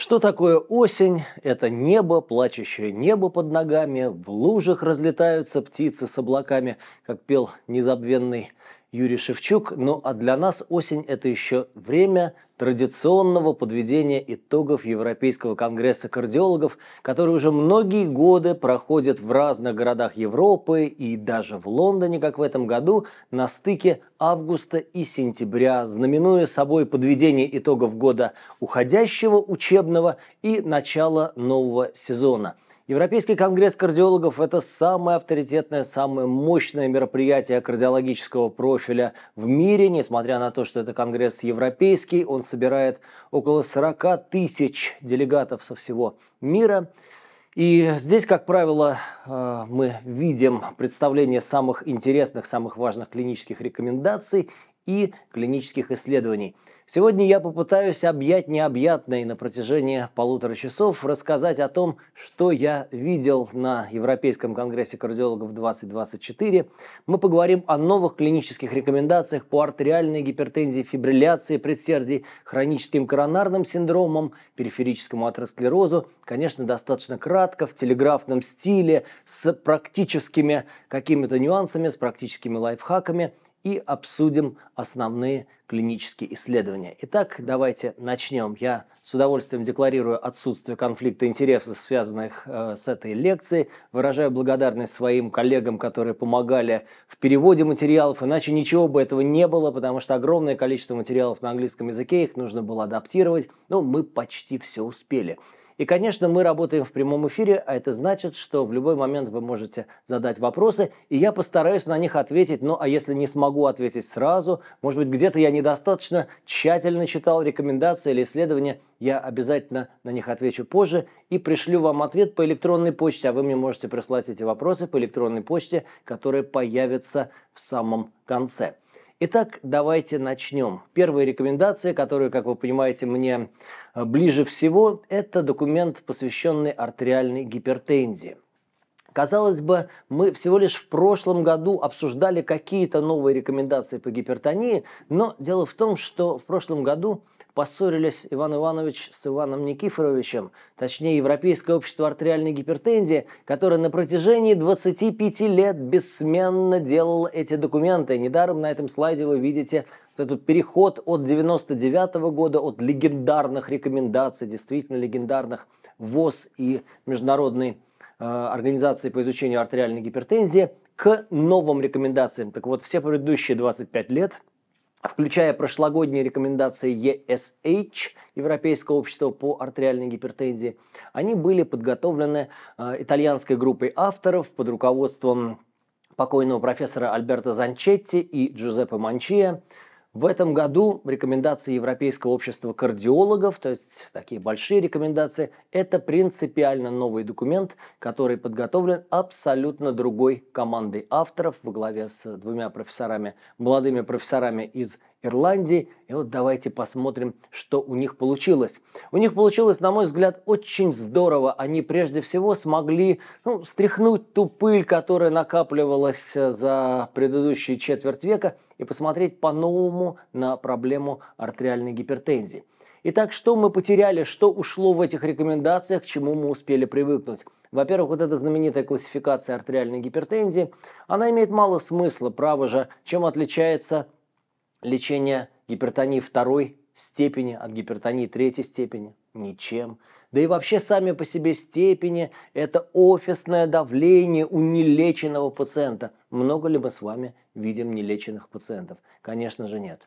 Что такое осень? Это небо, плачущее небо под ногами, в лужах разлетаются птицы с облаками, как пел незабвенный Юрий Шевчук. Ну а для нас осень – это еще время традиционного подведения итогов Европейского конгресса кардиологов, который уже многие годы проходит в разных городах Европы и даже в Лондоне, как в этом году, на стыке августа и сентября, знаменуя собой подведение итогов года уходящего учебного и начало нового сезона – Европейский конгресс кардиологов – это самое авторитетное, самое мощное мероприятие кардиологического профиля в мире. Несмотря на то, что это конгресс европейский, он собирает около 40 тысяч делегатов со всего мира. И здесь, как правило, э, мы видим представление самых интересных, самых важных клинических рекомендаций и клинических исследований. Сегодня я попытаюсь объять необъятное на протяжении полутора часов рассказать о том, что я видел на Европейском конгрессе кардиологов 2024. Мы поговорим о новых клинических рекомендациях по артериальной гипертензии, фибрилляции предсердий, хроническим коронарным синдромам, периферическому атеросклерозу. Конечно, достаточно кратко, в телеграфном стиле, с практическими какими-то нюансами, с практическими лайфхаками – и обсудим основные клинические исследования. Итак, давайте начнем. Я с удовольствием декларирую отсутствие конфликта интересов, связанных э, с этой лекцией. Выражаю благодарность своим коллегам, которые помогали в переводе материалов, иначе ничего бы этого не было, потому что огромное количество материалов на английском языке, их нужно было адаптировать, но ну, мы почти все успели. И, конечно, мы работаем в прямом эфире, а это значит, что в любой момент вы можете задать вопросы, и я постараюсь на них ответить. Ну, а если не смогу ответить сразу, может быть, где-то я недостаточно тщательно читал рекомендации или исследования, я обязательно на них отвечу позже и пришлю вам ответ по электронной почте, а вы мне можете прислать эти вопросы по электронной почте, которые появятся в самом конце. Итак, давайте начнем. Первая рекомендация, которую, как вы понимаете, мне а ближе всего, это документ, посвященный артериальной гипертензии. Казалось бы, мы всего лишь в прошлом году обсуждали какие-то новые рекомендации по гипертонии, но дело в том, что в прошлом году поссорились Иван Иванович с Иваном Никифоровичем, точнее Европейское общество артериальной гипертензии, которое на протяжении 25 лет бессменно делало эти документы. Недаром на этом слайде вы видите этот переход от 99 -го года, от легендарных рекомендаций, действительно легендарных ВОЗ и Международной э, организации по изучению артериальной гипертензии, к новым рекомендациям. Так вот, все предыдущие 25 лет включая прошлогодние рекомендации ESH, Европейского общества по артериальной гипертензии, они были подготовлены э, итальянской группой авторов под руководством покойного профессора Альберто Занчетти и Джузеппе Манчия – в этом году рекомендации Европейского общества кардиологов, то есть такие большие рекомендации, это принципиально новый документ, который подготовлен абсолютно другой командой авторов во главе с двумя профессорами, молодыми профессорами из Ирландии. И вот давайте посмотрим, что у них получилось. У них получилось, на мой взгляд, очень здорово. Они прежде всего смогли ну, стряхнуть ту пыль, которая накапливалась э, за предыдущие четверть века, и посмотреть по-новому на проблему артериальной гипертензии. Итак, что мы потеряли, что ушло в этих рекомендациях, к чему мы успели привыкнуть? Во-первых, вот эта знаменитая классификация артериальной гипертензии, она имеет мало смысла, право же, чем отличается лечение гипертонии второй степени от гипертонии третьей степени? Ничем. Да и вообще сами по себе степени – это офисное давление у нелеченного пациента. Много ли мы с вами видим нелеченных пациентов? Конечно же нет.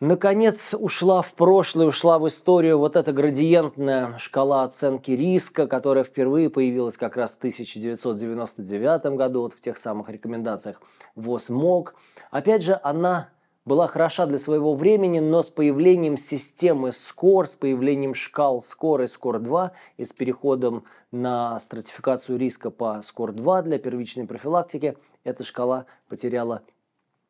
Наконец ушла в прошлое, ушла в историю вот эта градиентная шкала оценки риска, которая впервые появилась как раз в 1999 году, вот в тех самых рекомендациях ВОЗ МОК. Опять же, она была хороша для своего времени, но с появлением системы SCORE, с появлением шкал SCORE и SCORE-2 и с переходом на стратификацию риска по SCORE-2 для первичной профилактики, эта шкала потеряла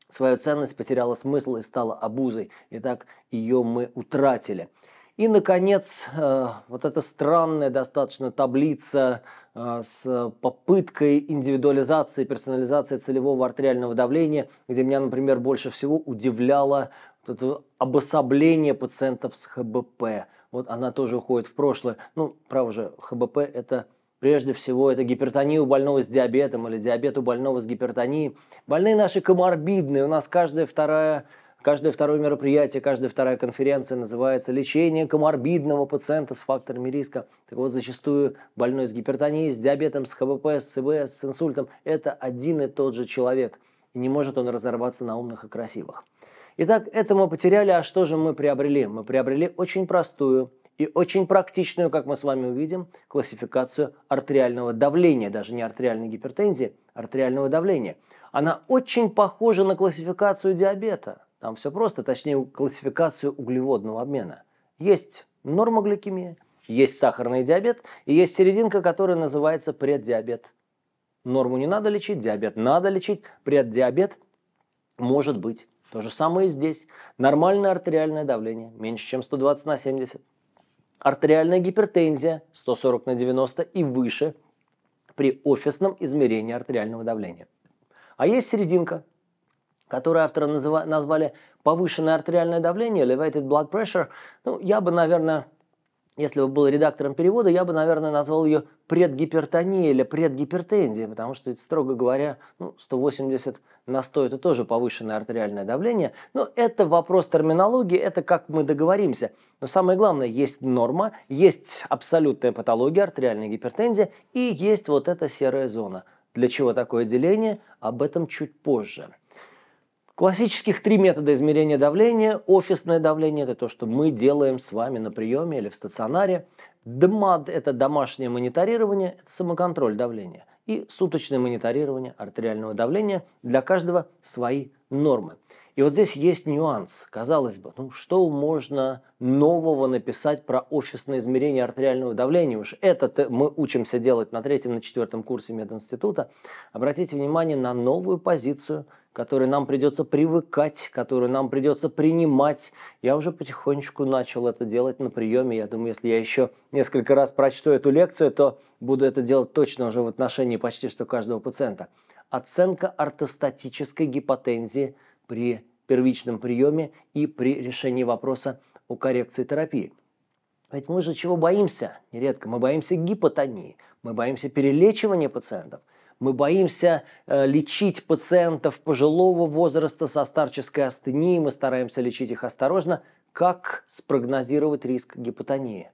свою ценность, потеряла смысл и стала обузой. Итак, ее мы утратили. И, наконец, э, вот эта странная достаточно таблица э, с попыткой индивидуализации, персонализации целевого артериального давления, где меня, например, больше всего удивляло вот это обособление пациентов с ХБП. Вот она тоже уходит в прошлое. Ну, право же, ХБП – это прежде всего это гипертония у больного с диабетом или диабет у больного с гипертонией. Больные наши коморбидные, у нас каждая вторая Каждое второе мероприятие, каждая вторая конференция называется «Лечение коморбидного пациента с факторами риска». Так вот, зачастую больной с гипертонией, с диабетом, с ХВП, с ЦВС, с инсультом – это один и тот же человек. И не может он разорваться на умных и красивых. Итак, это мы потеряли, а что же мы приобрели? Мы приобрели очень простую и очень практичную, как мы с вами увидим, классификацию артериального давления, даже не артериальной гипертензии, а артериального давления. Она очень похожа на классификацию диабета – там все просто, точнее классификацию углеводного обмена. Есть нормогликемия, есть сахарный диабет и есть серединка, которая называется преддиабет. Норму не надо лечить, диабет надо лечить, преддиабет может быть. То же самое и здесь. Нормальное артериальное давление меньше, чем 120 на 70. Артериальная гипертензия 140 на 90 и выше при офисном измерении артериального давления. А есть серединка которое авторы назвали «повышенное артериальное давление» elevated blood pressure, ну, я бы, наверное, если бы был редактором перевода, я бы, наверное, назвал ее предгипертонией или предгипертензией, потому что, строго говоря, ну, 180 на 100 – это тоже повышенное артериальное давление. Но это вопрос терминологии, это как мы договоримся. Но самое главное, есть норма, есть абсолютная патология артериальной гипертензии и есть вот эта серая зона. Для чего такое деление? Об этом чуть позже. Классических три метода измерения давления. Офисное давление – это то, что мы делаем с вами на приеме или в стационаре. ДМАД – это домашнее мониторирование, это самоконтроль давления. И суточное мониторирование артериального давления. Для каждого свои нормы. И вот здесь есть нюанс. Казалось бы, ну что можно нового написать про офисное измерение артериального давления? Уж это мы учимся делать на третьем, на четвертом курсе мединститута. Обратите внимание на новую позицию – которые нам придется привыкать, которые нам придется принимать. Я уже потихонечку начал это делать на приеме. Я думаю, если я еще несколько раз прочту эту лекцию, то буду это делать точно уже в отношении почти что каждого пациента. Оценка ортостатической гипотензии при первичном приеме и при решении вопроса о коррекции терапии. Ведь мы же чего боимся? Нередко мы боимся гипотонии, мы боимся перелечивания пациентов – мы боимся э, лечить пациентов пожилого возраста со старческой астенией, мы стараемся лечить их осторожно. Как спрогнозировать риск гипотонии?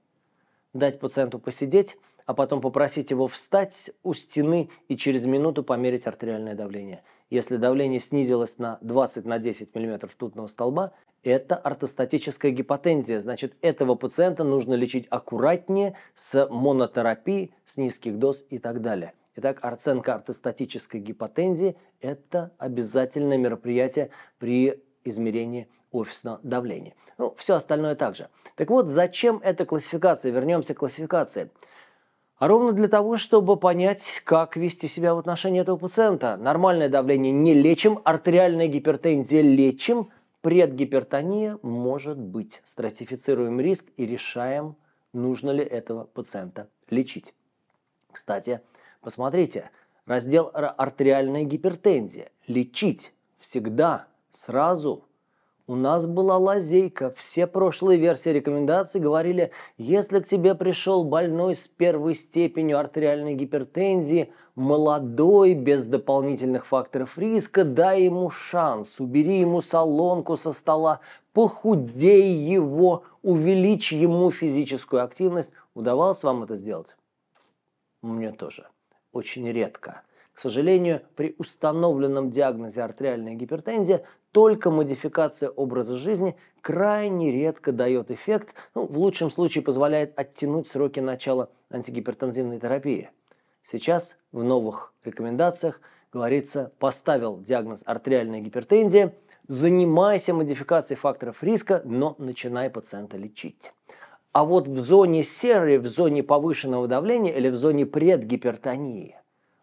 Дать пациенту посидеть, а потом попросить его встать у стены и через минуту померить артериальное давление. Если давление снизилось на 20 на 10 мм ртутного столба, это ортостатическая гипотензия. Значит, этого пациента нужно лечить аккуратнее с монотерапией, с низких доз и так далее. Итак, оценка ортостатической гипотензии – это обязательное мероприятие при измерении офисного давления. Ну, все остальное также. Так вот, зачем эта классификация? Вернемся к классификации. А ровно для того, чтобы понять, как вести себя в отношении этого пациента. Нормальное давление не лечим, артериальная гипертензия лечим, предгипертония может быть. Стратифицируем риск и решаем, нужно ли этого пациента лечить. Кстати, Посмотрите, раздел «Артериальная гипертензия». Лечить всегда, сразу. У нас была лазейка. Все прошлые версии рекомендаций говорили, если к тебе пришел больной с первой степенью артериальной гипертензии, молодой, без дополнительных факторов риска, дай ему шанс, убери ему солонку со стола, похудей его, увеличь ему физическую активность. Удавалось вам это сделать? Мне тоже очень редко. К сожалению, при установленном диагнозе артериальная гипертензия только модификация образа жизни крайне редко дает эффект, ну, в лучшем случае позволяет оттянуть сроки начала антигипертензивной терапии. Сейчас в новых рекомендациях говорится, поставил диагноз артериальная гипертензия, занимайся модификацией факторов риска, но начинай пациента лечить а вот в зоне серой, в зоне повышенного давления или в зоне предгипертонии,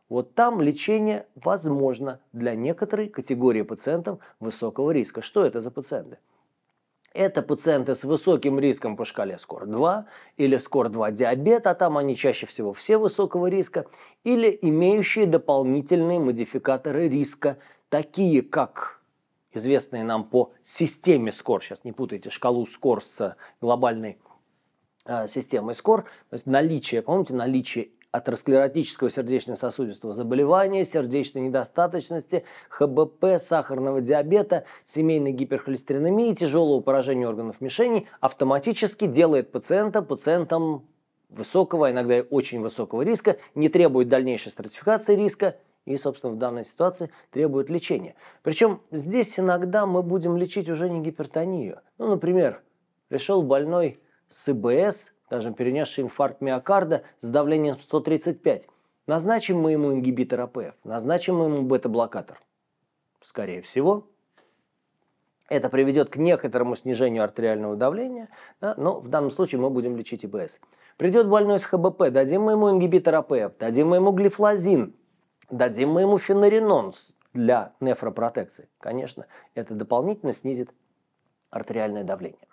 вот там лечение возможно для некоторой категории пациентов высокого риска. Что это за пациенты? Это пациенты с высоким риском по шкале СКОР-2 или СКОР-2 диабет, а там они чаще всего все высокого риска, или имеющие дополнительные модификаторы риска, такие как известные нам по системе СКОР, сейчас не путайте шкалу СКОР с глобальной Э, системы СКОР, то есть наличие, помните, наличие атеросклеротического сердечно-сосудистого заболевания, сердечной недостаточности, ХБП, сахарного диабета, семейной гиперхолестеринемии, тяжелого поражения органов мишени автоматически делает пациента пациентом высокого, а иногда и очень высокого риска, не требует дальнейшей стратификации риска и, собственно, в данной ситуации требует лечения. Причем здесь иногда мы будем лечить уже не гипертонию. Ну, например, пришел больной с ИБС, скажем, перенесший инфаркт миокарда с давлением 135. Назначим мы ему ингибитор АПФ, назначим мы ему бета-блокатор. Скорее всего, это приведет к некоторому снижению артериального давления, да, но в данном случае мы будем лечить ИБС. Придет больной с ХБП, дадим мы ему ингибитор АПФ, дадим мы ему глифлозин, дадим мы ему фенаринон для нефропротекции. Конечно, это дополнительно снизит артериальное давление.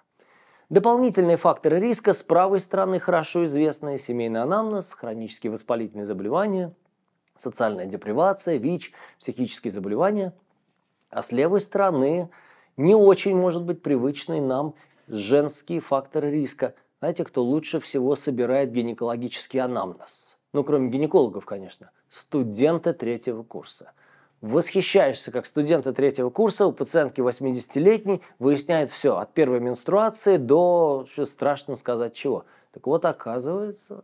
Дополнительные факторы риска с правой стороны хорошо известны семейный анамнез, хронические воспалительные заболевания, социальная депривация, ВИЧ, психические заболевания. А с левой стороны не очень может быть привычный нам женский факторы риска. Знаете, кто лучше всего собирает гинекологический анамнез? Ну, кроме гинекологов, конечно. Студенты третьего курса – Восхищаешься, как студента третьего курса, у пациентки 80-летней выясняет все, от первой менструации до, что страшно сказать, чего. Так вот, оказывается,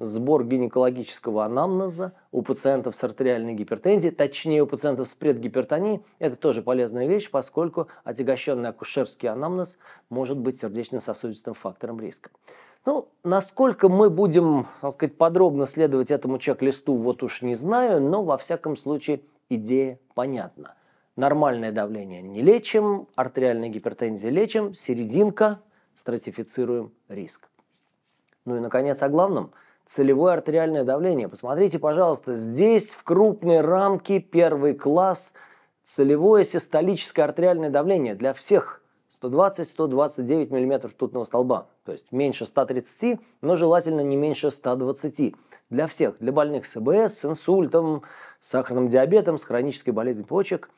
сбор гинекологического анамнеза у пациентов с артериальной гипертензией, точнее у пациентов с предгипертонией, это тоже полезная вещь, поскольку отягощенный акушерский анамнез может быть сердечно-сосудистым фактором риска. Ну, насколько мы будем, так сказать, подробно следовать этому чек-листу, вот уж не знаю, но во всяком случае идея понятна. Нормальное давление не лечим, артериальная гипертензия лечим, серединка стратифицируем риск. Ну и, наконец, о главном – целевое артериальное давление. Посмотрите, пожалуйста, здесь в крупной рамке первый класс целевое систолическое артериальное давление для всех – 120-129 мм ртутного столба, то есть меньше 130, но желательно не меньше 120 для всех, для больных с СБС, с инсультом, с сахарным диабетом, с хронической болезнью почек,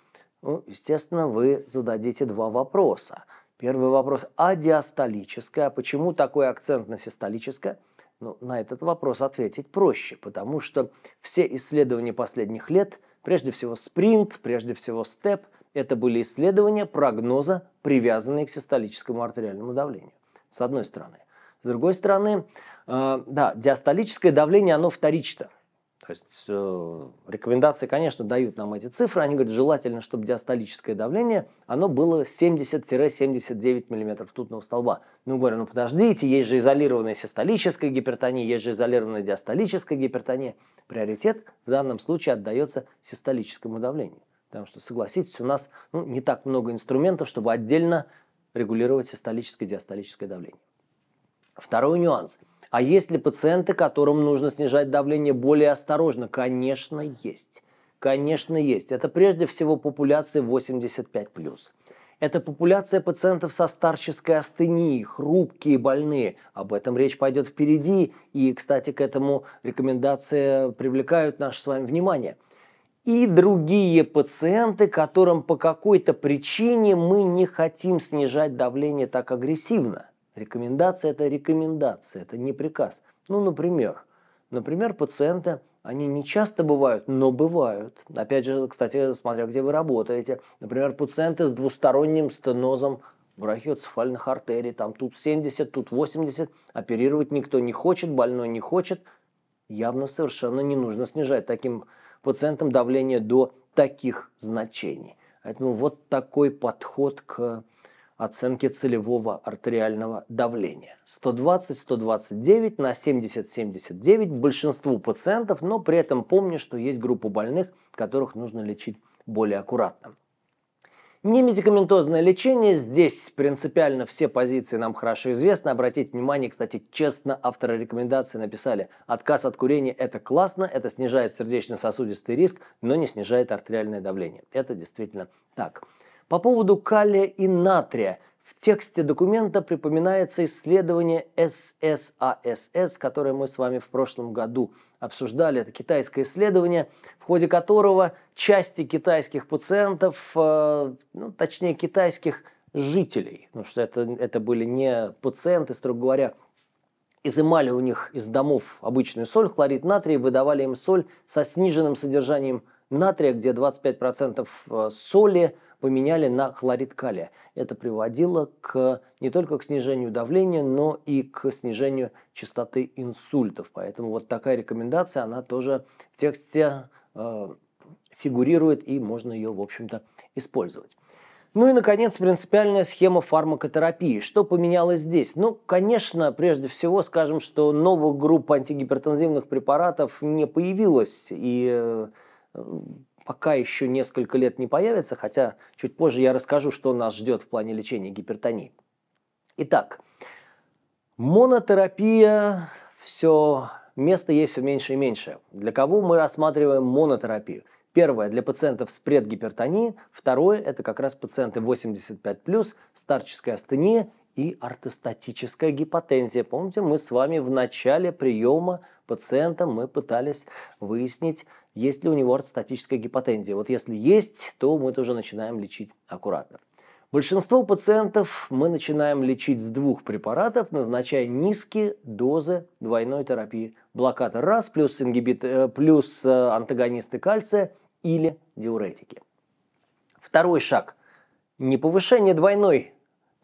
ну, естественно, вы зададите два вопроса. Первый вопрос а диастолическое, а почему такой акцент на систолическое? Ну, на этот вопрос ответить проще, потому что все исследования последних лет, прежде всего спринт, прежде всего степ, это были исследования прогноза, привязанные к систолическому артериальному давлению. С одной стороны. С другой стороны, а, да, диастолическое давление, оно вторично. То есть э, рекомендации, конечно, дают нам эти цифры. Они говорят, желательно, чтобы диастолическое давление, оно было 70-79 мм ртутного столба. Ну, говорю, ну подождите, есть же изолированная систолическая гипертония, есть же изолированная диастолическая гипертония. Приоритет в данном случае отдается систолическому давлению. Потому что, согласитесь, у нас ну, не так много инструментов, чтобы отдельно регулировать систолическое и диастолическое давление. Второй нюанс – а есть ли пациенты, которым нужно снижать давление более осторожно? Конечно, есть. Конечно, есть. Это прежде всего популяция 85+. Это популяция пациентов со старческой астенией, хрупкие, больные. Об этом речь пойдет впереди. И, кстати, к этому рекомендации привлекают наше с вами внимание и другие пациенты, которым по какой-то причине мы не хотим снижать давление так агрессивно. Рекомендация – это рекомендация, это не приказ. Ну, например, например, пациенты, они не часто бывают, но бывают. Опять же, кстати, смотря где вы работаете. Например, пациенты с двусторонним стенозом брахиоцефальных артерий, там тут 70, тут 80, оперировать никто не хочет, больной не хочет. Явно совершенно не нужно снижать таким пациентам давление до таких значений. Поэтому вот такой подход к оценки целевого артериального давления. 120-129 на 70-79 большинству пациентов, но при этом помню, что есть группа больных, которых нужно лечить более аккуратно. Немедикаментозное лечение. Здесь принципиально все позиции нам хорошо известны. Обратите внимание, кстати, честно авторы рекомендации написали. Отказ от курения – это классно, это снижает сердечно-сосудистый риск, но не снижает артериальное давление. Это действительно так. По поводу калия и натрия в тексте документа припоминается исследование ССАСС, а которое мы с вами в прошлом году обсуждали. Это китайское исследование, в ходе которого части китайских пациентов, э, ну, точнее китайских жителей, потому что это, это были не пациенты, строго говоря, изымали у них из домов обычную соль, хлорид натрия, выдавали им соль со сниженным содержанием натрия, где 25% э, соли поменяли на хлорид калия. Это приводило к, не только к снижению давления, но и к снижению частоты инсультов. Поэтому вот такая рекомендация, она тоже в тексте э, фигурирует и можно ее, в общем-то, использовать. Ну и, наконец, принципиальная схема фармакотерапии. Что поменялось здесь? Ну, конечно, прежде всего скажем, что новых групп антигипертензивных препаратов не появилось, и э, пока еще несколько лет не появится, хотя чуть позже я расскажу, что нас ждет в плане лечения гипертонии. Итак, монотерапия все места ей все меньше и меньше. Для кого мы рассматриваем монотерапию? Первое – для пациентов с предгипертонией. Второе – это как раз пациенты 85+, старческая астения и ортостатическая гипотензия. Помните, мы с вами в начале приема пациента мы пытались выяснить есть ли у него ортостатическая гипотензия. Вот если есть, то мы тоже начинаем лечить аккуратно. Большинство пациентов мы начинаем лечить с двух препаратов, назначая низкие дозы двойной терапии. Блокатор РАС плюс, ингибит, э, плюс э, антагонисты кальция или диуретики. Второй шаг. Не повышение двойной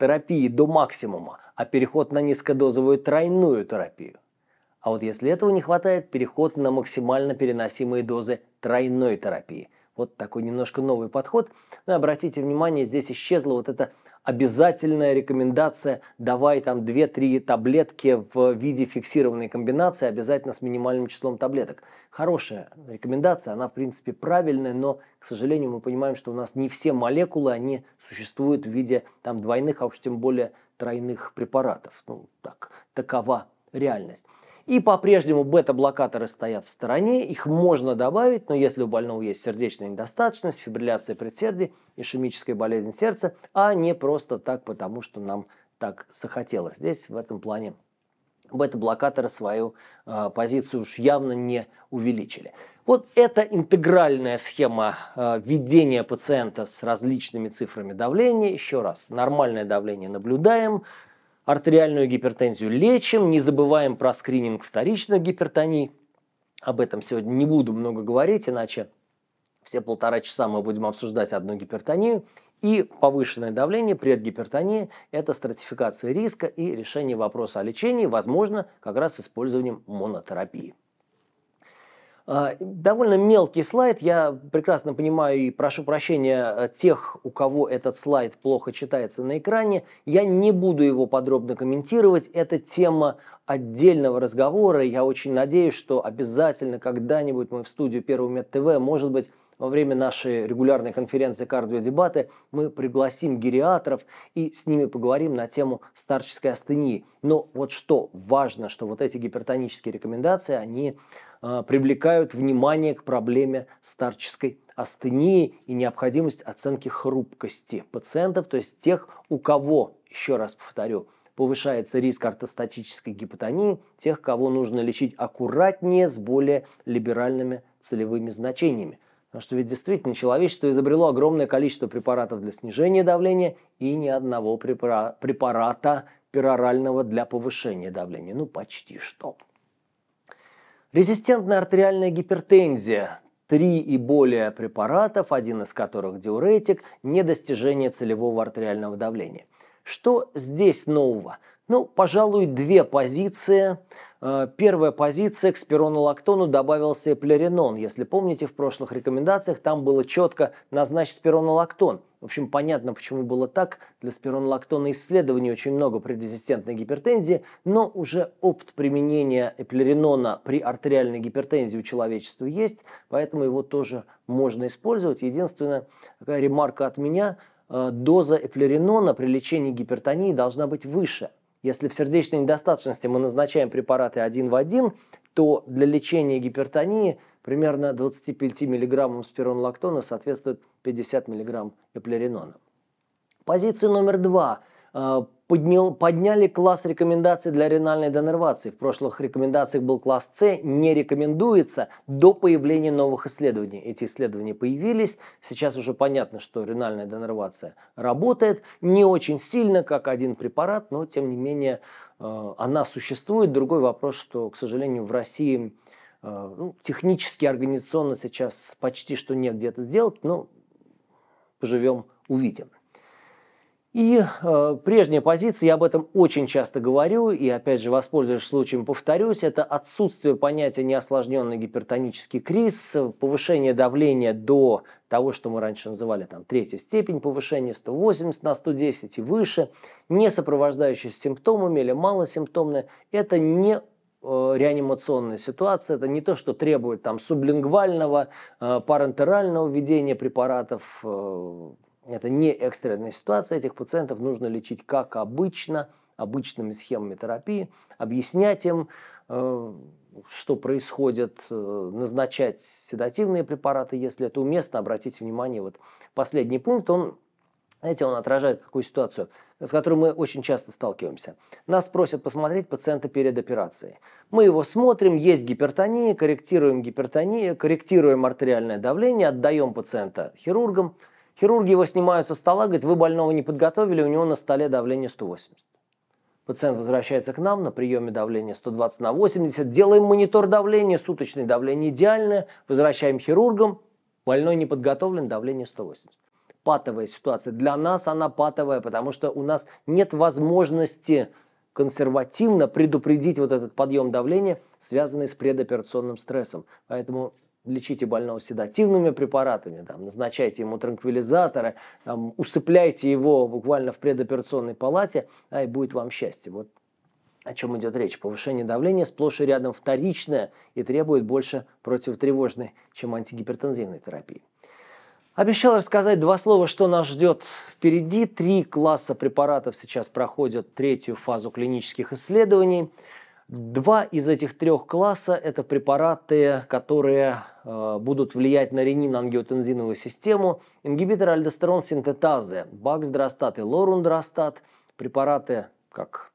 терапии до максимума, а переход на низкодозовую тройную терапию – а вот если этого не хватает, переход на максимально переносимые дозы тройной терапии. Вот такой немножко новый подход. Но ну обратите внимание, здесь исчезла вот эта обязательная рекомендация «давай там 2-3 таблетки в виде фиксированной комбинации, обязательно с минимальным числом таблеток». Хорошая рекомендация, она в принципе правильная, но, к сожалению, мы понимаем, что у нас не все молекулы, они существуют в виде там двойных, а уж тем более тройных препаратов. Ну, так, такова реальность. И по-прежнему бета-блокаторы стоят в стороне, их можно добавить, но если у больного есть сердечная недостаточность, фибрилляция предсердий, ишемическая болезнь сердца, а не просто так, потому что нам так захотелось. Здесь в этом плане бета-блокаторы свою э, позицию уж явно не увеличили. Вот эта интегральная схема э, пациента с различными цифрами давления. Еще раз, нормальное давление наблюдаем, артериальную гипертензию лечим, не забываем про скрининг вторичных гипертоний. Об этом сегодня не буду много говорить, иначе все полтора часа мы будем обсуждать одну гипертонию. И повышенное давление, предгипертония – это стратификация риска и решение вопроса о лечении, возможно, как раз с использованием монотерапии. А, довольно мелкий слайд. Я прекрасно понимаю и прошу прощения э, тех, у кого этот слайд плохо читается на экране. Я не буду его подробно комментировать. Это тема отдельного разговора. Я очень надеюсь, что обязательно когда-нибудь мы в студию Первого Мед ТВ, может быть, во время нашей регулярной конференции «Кардиодебаты» мы пригласим гериатров и с ними поговорим на тему старческой астении. Но вот что важно, что вот эти гипертонические рекомендации, они а, привлекают внимание к проблеме старческой астении и необходимость оценки хрупкости пациентов, то есть тех, у кого, еще раз повторю, повышается риск ортостатической гипотонии, тех, кого нужно лечить аккуратнее с более либеральными целевыми значениями. Потому что ведь действительно человечество изобрело огромное количество препаратов для снижения давления и ни одного препарата перорального для повышения давления. Ну, почти что. Резистентная артериальная гипертензия. Три и более препаратов, один из которых диуретик, недостижение целевого артериального давления. Что здесь нового? Ну, пожалуй, две позиции – Э, первая позиция к спиронолактону добавился плеринон. Если помните, в прошлых рекомендациях там было четко назначить спиронолактон. В общем, понятно, почему было так. Для спиронолактона исследований очень много при резистентной гипертензии, но уже опыт применения эплеринона при артериальной гипертензии у человечества есть, поэтому его тоже можно использовать. Единственная такая ремарка от меня э, – доза эплеринона при лечении гипертонии должна быть выше – если в сердечной недостаточности мы назначаем препараты один в один, то для лечения гипертонии примерно 25 мг спиронлактона соответствует 50 мг эплеринона. Позиция номер два э, поднял, подняли класс рекомендаций для ренальной денервации В прошлых рекомендациях был класс С, не рекомендуется до появления новых исследований. Эти исследования появились, сейчас уже понятно, что ренальная денервация работает, не очень сильно, как один препарат, но тем не менее э, она существует. Другой вопрос, что, к сожалению, в России э, ну, технически, организационно сейчас почти что негде это сделать, но поживем, увидим. И э, прежняя позиция, я об этом очень часто говорю, и опять же воспользуюсь случаем, повторюсь, это отсутствие понятия неосложненный гипертонический криз, повышение давления до того, что мы раньше называли там третья степень повышения 180 на 110 и выше, не сопровождающиеся симптомами или малосимптомное, это не э, реанимационная ситуация, это не то, что требует там сублингвального, э, парентерального введения препаратов, э, это не экстренная ситуация, этих пациентов нужно лечить как обычно, обычными схемами терапии, объяснять им, э, что происходит, э, назначать седативные препараты, если это уместно, обратите внимание, вот последний пункт, он знаете, он отражает какую ситуацию, с которой мы очень часто сталкиваемся. Нас просят посмотреть пациента перед операцией. Мы его смотрим, есть гипертония, корректируем гипертонию, корректируем артериальное давление, отдаем пациента хирургам, Хирурги его снимают со стола, говорят, вы больного не подготовили, у него на столе давление 180. Пациент возвращается к нам, на приеме давление 120 на 80, делаем монитор давления, суточное давление идеальное, возвращаем хирургам, больной не подготовлен, давление 180 патовая ситуация. Для нас она патовая, потому что у нас нет возможности консервативно предупредить вот этот подъем давления, связанный с предоперационным стрессом. Поэтому лечите больного седативными препаратами, там, назначайте ему транквилизаторы, там, усыпляйте его буквально в предоперационной палате, а и будет вам счастье. Вот о чем идет речь. Повышение давления сплошь и рядом вторичное и требует больше противотревожной, чем антигипертензивной терапии. Обещал рассказать два слова, что нас ждет впереди. Три класса препаратов сейчас проходят третью фазу клинических исследований – Два из этих трех класса – это препараты, которые э, будут влиять на ренин-ангиотензиновую систему, ингибиторы альдостерон-синтетазы, баксдростат и лорундростат, препараты, как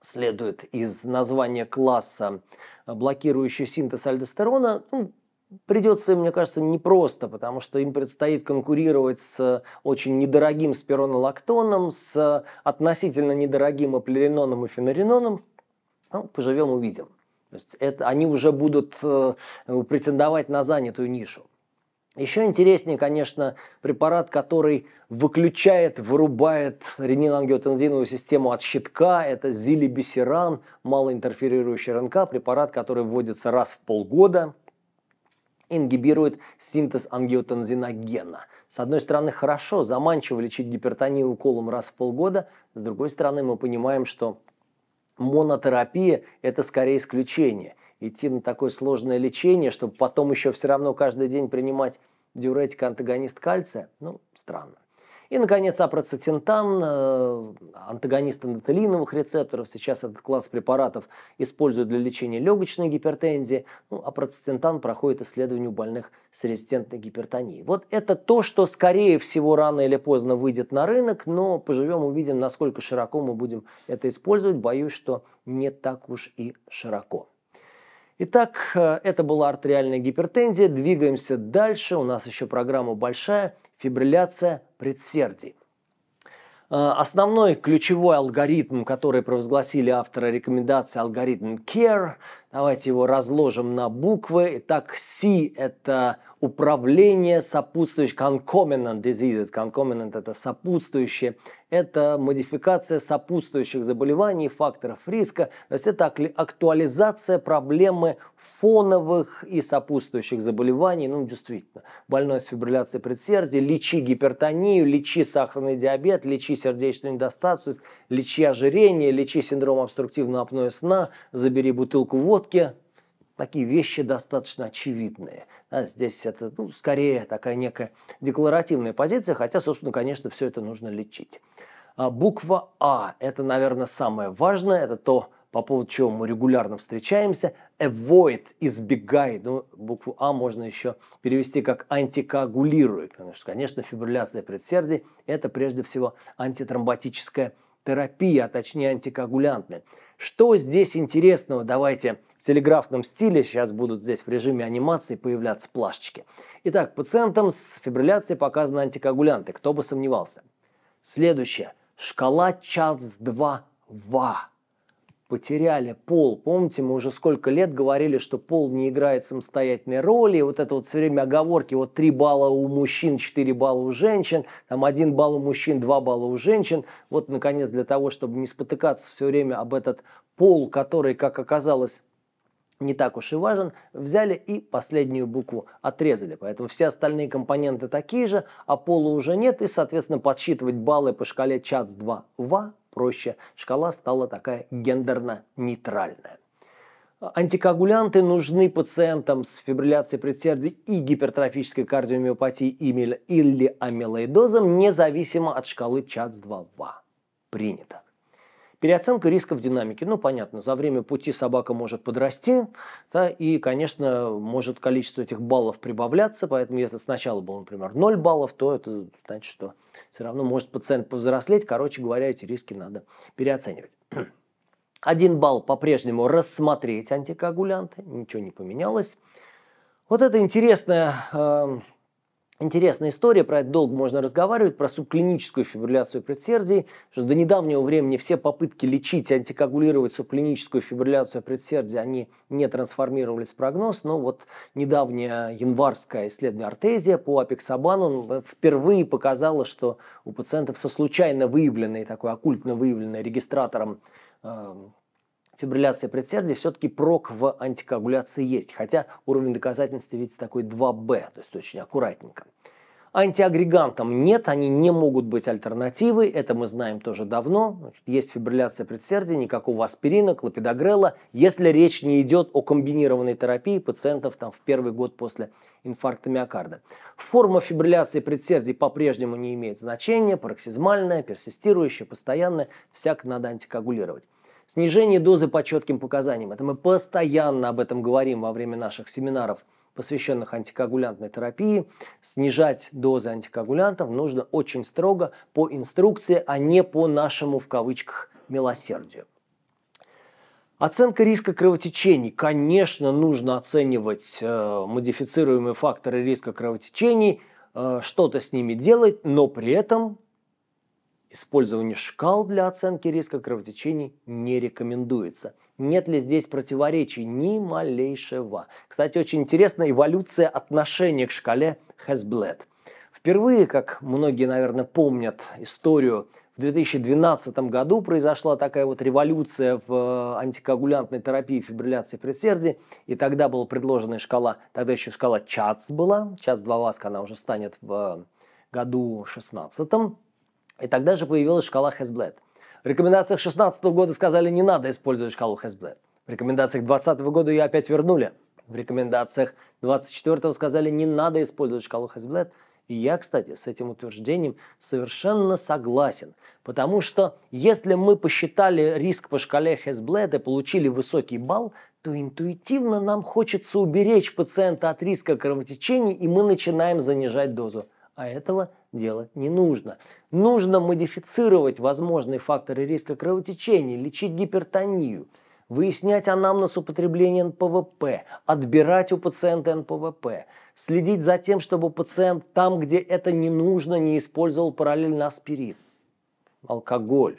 следует из названия класса, блокирующие синтез альдостерона, ну, придется, мне кажется, непросто, потому что им предстоит конкурировать с очень недорогим спиронолактоном, с относительно недорогим аплериноном и фенориноном, ну, поживем, увидим. То есть это, они уже будут э, претендовать на занятую нишу. Еще интереснее, конечно, препарат, который выключает, вырубает ренин-ангиотензиновую систему от щитка. Это зилибисеран, малоинтерферирующий РНК, препарат, который вводится раз в полгода, ингибирует синтез ангиотензиногена. С одной стороны, хорошо, заманчиво лечить гипертонию уколом раз в полгода. С другой стороны, мы понимаем, что монотерапия – это скорее исключение. Идти на такое сложное лечение, чтобы потом еще все равно каждый день принимать диуретик-антагонист кальция, ну, странно. И, наконец, апроцетентан, э, антагонист эндотелиновых рецепторов. Сейчас этот класс препаратов используют для лечения легочной гипертензии. Ну, апроцетентан проходит исследование у больных с резистентной гипертонией. Вот это то, что, скорее всего, рано или поздно выйдет на рынок, но поживем, увидим, насколько широко мы будем это использовать. Боюсь, что не так уж и широко. Итак, э, это была артериальная гипертензия. Двигаемся дальше. У нас еще программа большая. Фибрилляция предсердий. Э, основной ключевой алгоритм, который провозгласили авторы рекомендации, алгоритм CARE, Давайте его разложим на буквы. Итак, C – это управление сопутствующим, concomitant diseases, concomitant – это сопутствующие, это модификация сопутствующих заболеваний, факторов риска, то есть это актуализация проблемы фоновых и сопутствующих заболеваний, ну, действительно, больной с фибрилляцией предсердия, лечи гипертонию, лечи сахарный диабет, лечи сердечную недостаточность, лечи ожирение, лечи синдром обструктивного апноэ сна, забери бутылку водки, лодке. Такие вещи достаточно очевидные. Да, здесь это ну, скорее такая некая декларативная позиция, хотя, собственно, конечно, все это нужно лечить. А буква А – это, наверное, самое важное, это то, по поводу чего мы регулярно встречаемся. Avoid – избегай. Ну, букву А можно еще перевести как антикоагулируй. Потому что, конечно, фибрилляция предсердий – это прежде всего антитромботическая терапия, а точнее антикоагулянтная. Что здесь интересного? Давайте в телеграфном стиле, сейчас будут здесь в режиме анимации появляться плашечки. Итак, пациентам с фибрилляцией показаны антикоагулянты, кто бы сомневался. Следующее. Шкала ЧАЦ-2-ВА потеряли пол. Помните, мы уже сколько лет говорили, что пол не играет самостоятельной роли. И вот это вот все время оговорки, вот 3 балла у мужчин, 4 балла у женщин, там 1 балл у мужчин, 2 балла у женщин. Вот, наконец, для того, чтобы не спотыкаться все время об этот пол, который, как оказалось, не так уж и важен, взяли и последнюю букву отрезали. Поэтому все остальные компоненты такие же, а пола уже нет, и, соответственно, подсчитывать баллы по шкале ЧАЦ-2 ва проще. Шкала стала такая гендерно-нейтральная. Антикоагулянты нужны пациентам с фибрилляцией предсердий и гипертрофической кардиомиопатией или амилоидозом, независимо от шкалы ЧАЦ-2ВА. Принято. Переоценка рисков динамики. Ну, понятно, за время пути собака может подрасти, да, и, конечно, может количество этих баллов прибавляться, поэтому если сначала было, например, 0 баллов, то это значит, что все равно может пациент повзрослеть. Короче говоря, эти риски надо переоценивать. Один балл по-прежнему рассмотреть антикоагулянты, ничего не поменялось. Вот это интересная э, Интересная история, про это долго можно разговаривать, про субклиническую фибрилляцию предсердий, что до недавнего времени все попытки лечить, и антикоагулировать субклиническую фибрилляцию предсердий, они не трансформировались в прогноз, но вот недавняя январская исследование артезия по апексабану ну, впервые показала, что у пациентов со случайно выявленной, такой оккультно выявленной регистратором эм, фибрилляция предсердия, все-таки прок в антикоагуляции есть, хотя уровень доказательности, видите, такой 2b, то есть очень аккуратненько. Антиагрегантам нет, они не могут быть альтернативой, это мы знаем тоже давно. Есть фибрилляция предсердия, никакого аспирина, клопидогрелла, если речь не идет о комбинированной терапии пациентов там, в первый год после инфаркта миокарда. Форма фибрилляции предсердий по-прежнему не имеет значения, пароксизмальная, персистирующая, постоянная, всяк надо антикоагулировать. Снижение дозы по четким показаниям. Это мы постоянно об этом говорим во время наших семинаров, посвященных антикоагулянтной терапии. Снижать дозы антикоагулянтов нужно очень строго по инструкции, а не по нашему в кавычках милосердию. Оценка риска кровотечений. Конечно, нужно оценивать э, модифицируемые факторы риска кровотечений, э, что-то с ними делать, но при этом Использование шкал для оценки риска кровотечений не рекомендуется. Нет ли здесь противоречий? Ни малейшего. Кстати, очень интересна эволюция отношения к шкале Хесблет. Впервые, как многие, наверное, помнят историю, в 2012 году произошла такая вот революция в э, антикоагулянтной терапии фибрилляции предсердий, и тогда была предложена шкала, тогда еще шкала ЧАЦ была, ЧАЦ-2 ВАСК, она уже станет в э, году 16 и тогда же появилась шкала Хесблет. В рекомендациях 2016 года сказали, не надо использовать шкалу Хесблет. В рекомендациях 2020 года ее опять вернули. В рекомендациях 24 сказали, не надо использовать шкалу Хесблет. И я, кстати, с этим утверждением совершенно согласен. Потому что если мы посчитали риск по шкале Хесблет и получили высокий балл, то интуитивно нам хочется уберечь пациента от риска кровотечений, и мы начинаем занижать дозу а этого делать не нужно. Нужно модифицировать возможные факторы риска кровотечения, лечить гипертонию, выяснять анамнез употребления НПВП, отбирать у пациента НПВП, следить за тем, чтобы пациент там, где это не нужно, не использовал параллельно аспирин, алкоголь,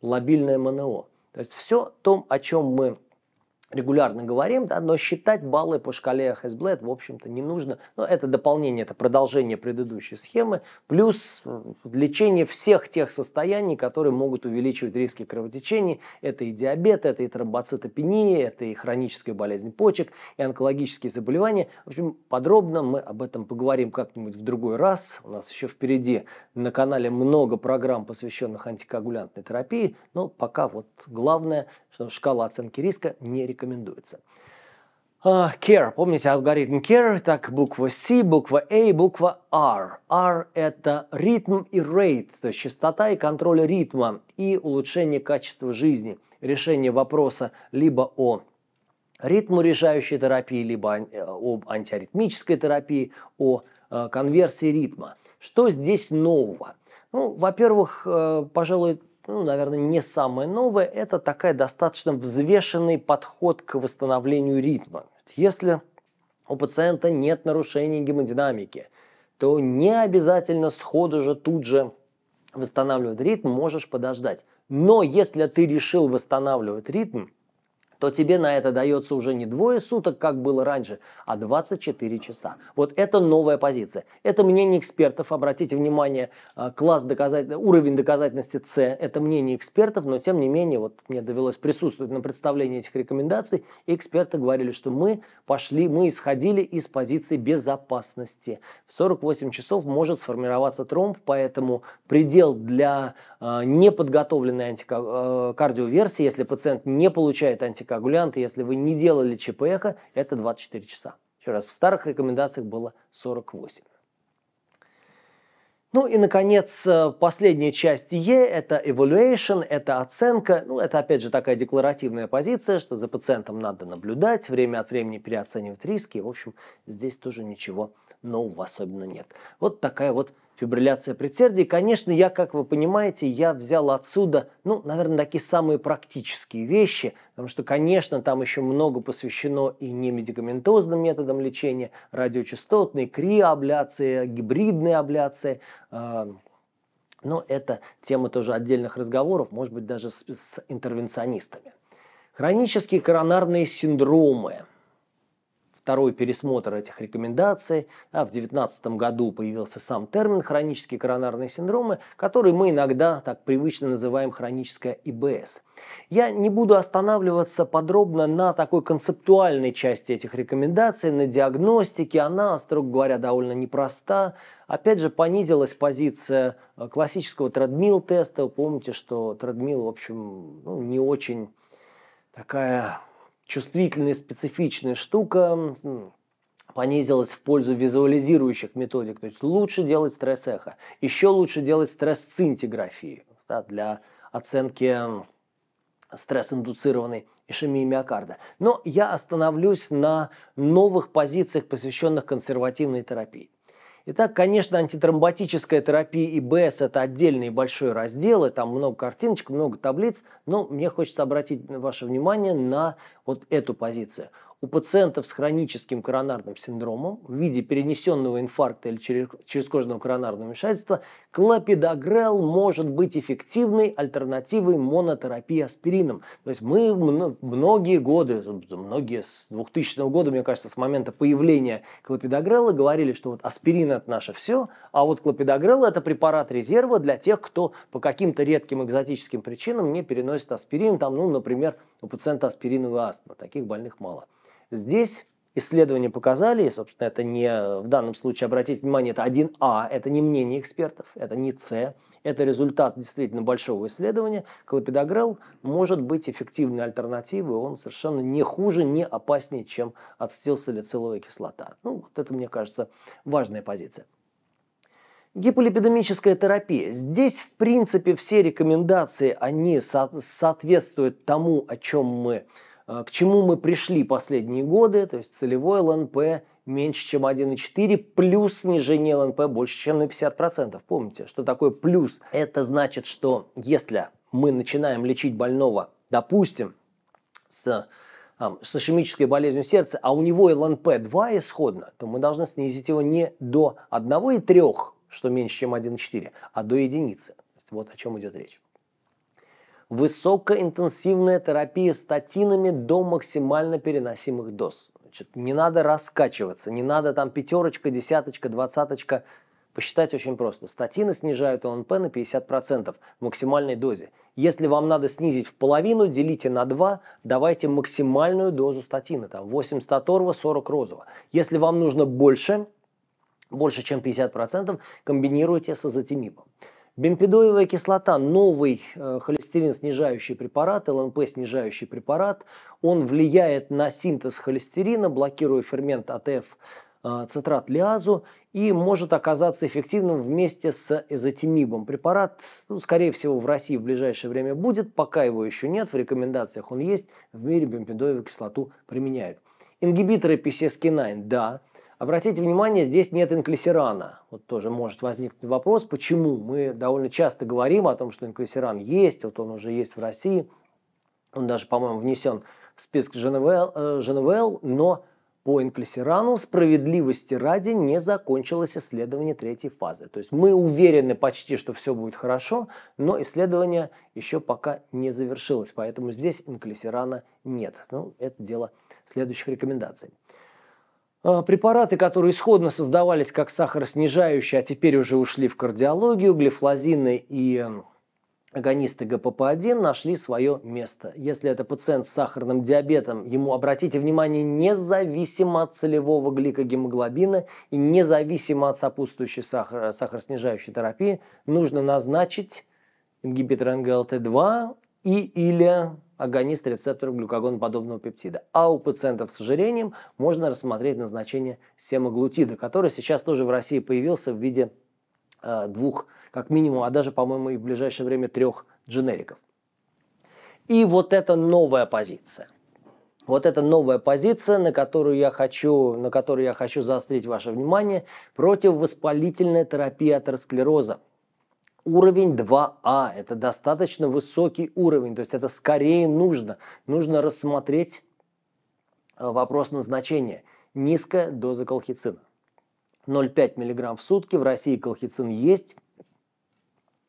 лобильное МНО. То есть все о том, о чем мы регулярно говорим, да, но считать баллы по шкале Хесблет, в общем-то, не нужно. Но это дополнение, это продолжение предыдущей схемы, плюс э, лечение всех тех состояний, которые могут увеличивать риски кровотечений. Это и диабет, это и тромбоцитопения, это и хроническая болезнь почек, и онкологические заболевания. В общем, подробно мы об этом поговорим как-нибудь в другой раз. У нас еще впереди на канале много программ, посвященных антикоагулянтной терапии, но пока вот главное, что шкала оценки риска не рекомендуется рекомендуется. А, care, помните алгоритм care, так буква C, буква A, буква R. R – это ритм и рейд, то есть частота и контроль ритма и улучшение качества жизни, решение вопроса либо о ритму решающей терапии, либо э, об антиаритмической терапии, о э, конверсии ритма. Что здесь нового? Ну, во-первых, э, пожалуй, ну, наверное, не самое новое, это такая достаточно взвешенный подход к восстановлению ритма. Если у пациента нет нарушений гемодинамики, то не обязательно сходу же тут же восстанавливать ритм, можешь подождать. Но если ты решил восстанавливать ритм, то тебе на это дается уже не двое суток, как было раньше, а 24 часа. Вот это новая позиция. Это мнение экспертов. Обратите внимание, а, класс доказатель... уровень доказательности С – это мнение экспертов, но тем не менее, вот мне довелось присутствовать на представлении этих рекомендаций, и эксперты говорили, что мы пошли, мы исходили из позиции безопасности. В 48 часов может сформироваться тромб, поэтому предел для а, неподготовленной антикардиоверсии, а, если пациент не получает антикардиоверсии, антикоагулянты, если вы не делали ЧПХ, это 24 часа. Еще раз, в старых рекомендациях было 48. Ну и, наконец, э, последняя часть Е – это evaluation, это оценка. Ну, это, опять же, такая декларативная позиция, что за пациентом надо наблюдать, время от времени переоценивать риски. В общем, здесь тоже ничего нового особенно нет. Вот такая вот фибрилляция предсердий. Конечно, я, как вы понимаете, я взял отсюда, ну, наверное, такие самые практические вещи, потому что, конечно, там еще много посвящено и немедикаментозным методам лечения, радиочастотной, криоабляции, гибридной абляции, но это тема тоже отдельных разговоров, может быть, даже с интервенционистами. Хронические коронарные синдромы – второй пересмотр этих рекомендаций. Да, в 2019 году появился сам термин «хронические коронарные синдромы», который мы иногда так привычно называем «хроническая ИБС». Я не буду останавливаться подробно на такой концептуальной части этих рекомендаций, на диагностике. Она, строго говоря, довольно непроста. Опять же, понизилась позиция э, классического тредмил теста. Вы помните, что тредмил, в общем, ну, не очень такая чувствительная, специфичная штука понизилась в пользу визуализирующих методик. То есть лучше делать стресс-эхо. Еще лучше делать стресс-сцинтиграфии да, для оценки стресс-индуцированной ишемии миокарда. Но я остановлюсь на новых позициях, посвященных консервативной терапии. Итак, конечно, антитромботическая терапия ИБС – это отдельный большой раздел, и там много картиночек, много таблиц, но мне хочется обратить ваше внимание на вот эту позицию у пациентов с хроническим коронарным синдромом в виде перенесенного инфаркта или черезкожного коронарного вмешательства клопидогрел может быть эффективной альтернативой монотерапии аспирином. То есть мы многие годы, многие с 2000 года, мне кажется, с момента появления клопидогрела говорили, что вот аспирин это наше все, а вот клопидогрел это препарат резерва для тех, кто по каким-то редким экзотическим причинам не переносит аспирин, там, ну, например, у пациента аспириновый астма, таких больных мало. Здесь исследования показали, и, собственно, это не в данном случае, обратите внимание, это 1А, это не мнение экспертов, это не С, это результат действительно большого исследования. Клопидогрел может быть эффективной альтернативой, он совершенно не хуже, не опаснее, чем ацетилсалициловая кислота. Ну, вот это, мне кажется, важная позиция. Гиполипидемическая терапия. Здесь, в принципе, все рекомендации, они со соответствуют тому, о чем мы говорим а, к чему мы пришли последние годы, то есть целевой ЛНП меньше, чем 1,4, плюс снижение ЛНП больше, чем на 50%. Помните, что такое плюс? Это значит, что если мы начинаем лечить больного, допустим, с а, с ишемической болезнью сердца, а у него ЛНП-2 исходно, то мы должны снизить его не до 1,3, что меньше, чем 1,4, а до единицы. Вот о чем идет речь высокоинтенсивная терапия статинами до максимально переносимых доз. Значит, не надо раскачиваться, не надо там пятерочка, десяточка, двадцаточка. Посчитать очень просто. Статины снижают ОНП на 50% в максимальной дозе. Если вам надо снизить в половину, делите на 2, давайте максимальную дозу статина. Там 8 статорва, 40 розова. Если вам нужно больше, больше чем 50%, комбинируйте с азотимибом. Бемпидоевая кислота, новый э, холестерин снижающий препарат, ЛНП снижающий препарат, он влияет на синтез холестерина, блокируя фермент АТФ э, цитрат лиазу и может оказаться эффективным вместе с эзотимибом. Препарат, ну, скорее всего, в России в ближайшее время будет, пока его еще нет, в рекомендациях он есть, в мире бемпидоевую кислоту применяют. Ингибиторы PCSK9, да, Обратите внимание, здесь нет инклесирана. Вот тоже может возникнуть вопрос, почему мы довольно часто говорим о том, что инклесиран есть, вот он уже есть в России, он даже, по-моему, внесен в список Женевел, э, но по инклесирану справедливости ради не закончилось исследование третьей фазы. То есть мы уверены почти, что все будет хорошо, но исследование еще пока не завершилось, поэтому здесь инклесирана нет. Ну, это дело следующих рекомендаций. А, препараты, которые исходно создавались как сахароснижающие, а теперь уже ушли в кардиологию, глифлозины и эм, агонисты ГПП-1 нашли свое место. Если это пациент с сахарным диабетом, ему обратите внимание, независимо от целевого гликогемоглобина и независимо от сопутствующей сахар, сахароснижающей терапии, нужно назначить ингибитор НГЛТ-2 и или агонист рецепторов глюкогоноподобного пептида. А у пациентов с ожирением можно рассмотреть назначение семаглутида, который сейчас тоже в России появился в виде э, двух, как минимум, а даже, по-моему, и в ближайшее время трех дженериков. И вот это новая позиция. Вот это новая позиция, на которую я хочу, на которую я хочу заострить ваше внимание, противовоспалительная терапия атеросклероза – Уровень 2А а. – это достаточно высокий уровень, то есть это скорее нужно. Нужно рассмотреть э, вопрос назначения. Низкая доза колхицина. 0,5 мг в сутки. В России колхицин есть,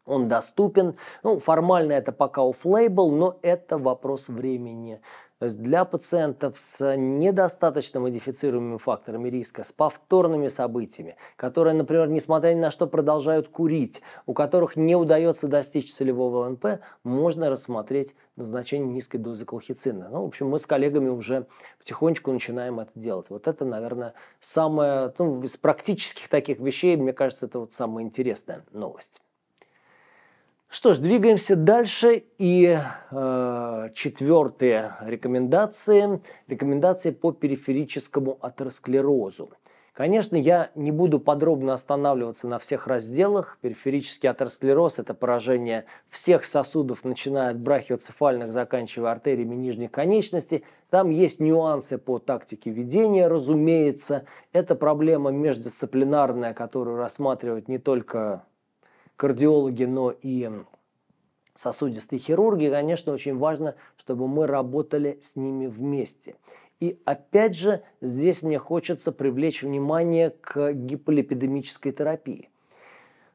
он доступен. Ну, формально это пока оффлейбл, но это вопрос времени. То есть для пациентов с недостаточно модифицируемыми факторами риска, с повторными событиями, которые, например, несмотря ни на что продолжают курить, у которых не удается достичь целевого ЛНП, можно рассмотреть назначение низкой дозы колхицина. Ну, в общем, мы с коллегами уже потихонечку начинаем это делать. Вот это, наверное, самое, ну, из практических таких вещей, мне кажется, это вот самая интересная новость. Что ж, двигаемся дальше. И э, четвертые рекомендации. Рекомендации по периферическому атеросклерозу. Конечно, я не буду подробно останавливаться на всех разделах. Периферический атеросклероз – это поражение всех сосудов, начиная от брахиоцефальных, заканчивая артериями нижней конечности. Там есть нюансы по тактике ведения, разумеется. Это проблема междисциплинарная, которую рассматривают не только кардиологи, но и сосудистые хирурги, конечно, очень важно, чтобы мы работали с ними вместе. И опять же, здесь мне хочется привлечь внимание к гиполипидемической терапии –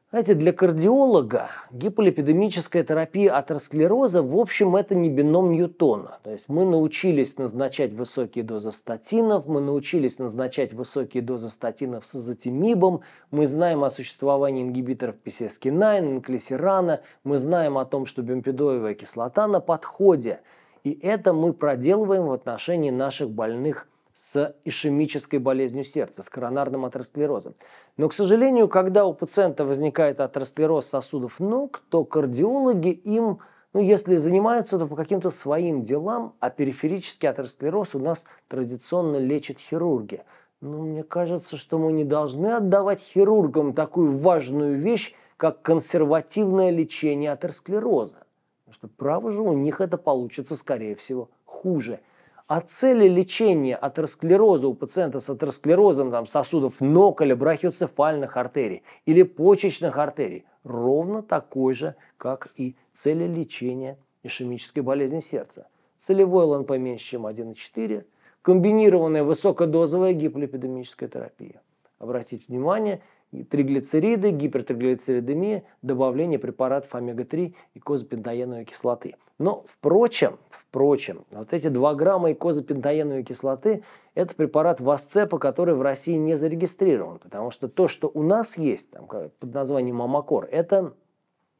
знаете, для кардиолога гиполипидемическая терапия атеросклероза, в общем, это не бином Ньютона. То есть мы научились назначать высокие дозы статинов, мы научились назначать высокие дозы статинов с азотимибом, мы знаем о существовании ингибиторов PCSK9, инклесирана, мы знаем о том, что бемпидоевая кислота на подходе. И это мы проделываем в отношении наших больных с ишемической болезнью сердца, с коронарным атеросклерозом. Но, к сожалению, когда у пациента возникает атеросклероз сосудов ног, то кардиологи им, ну, если занимаются, то по каким-то своим делам, а периферический атеросклероз у нас традиционно лечат хирурги. Но ну, мне кажется, что мы не должны отдавать хирургам такую важную вещь, как консервативное лечение атеросклероза. Потому что, право же, у них это получится, скорее всего, хуже – а цели лечения атеросклероза у пациента с атеросклерозом там, сосудов или брахиоцефальных артерий или почечных артерий ровно такой же, как и цели лечения ишемической болезни сердца. Целевой ЛНП меньше, чем 1,4, комбинированная высокодозовая гиполипидемическая терапия. Обратите внимание, триглицериды, гипертриглицеридемия, добавление препаратов омега-3 и козапентоеновой кислоты. Но, впрочем, впрочем, вот эти 2 грамма икозапентоеновой кислоты – это препарат Васцепа, который в России не зарегистрирован, потому что то, что у нас есть там, под названием Амакор, это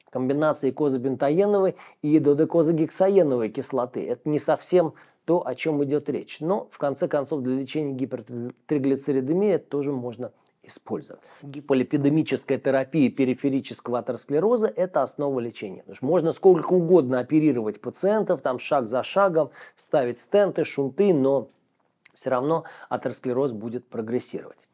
комбинация икозапентоеновой и додекозагексаеновой кислоты. Это не совсем то, о чем идет речь. Но, в конце концов, для лечения гипертриглицеридемии это тоже можно использовать. Гиполипидемическая терапия периферического атеросклероза – это основа лечения. Потому что можно сколько угодно оперировать пациентов, там шаг за шагом, ставить стенты, шунты, но все равно атеросклероз будет прогрессировать.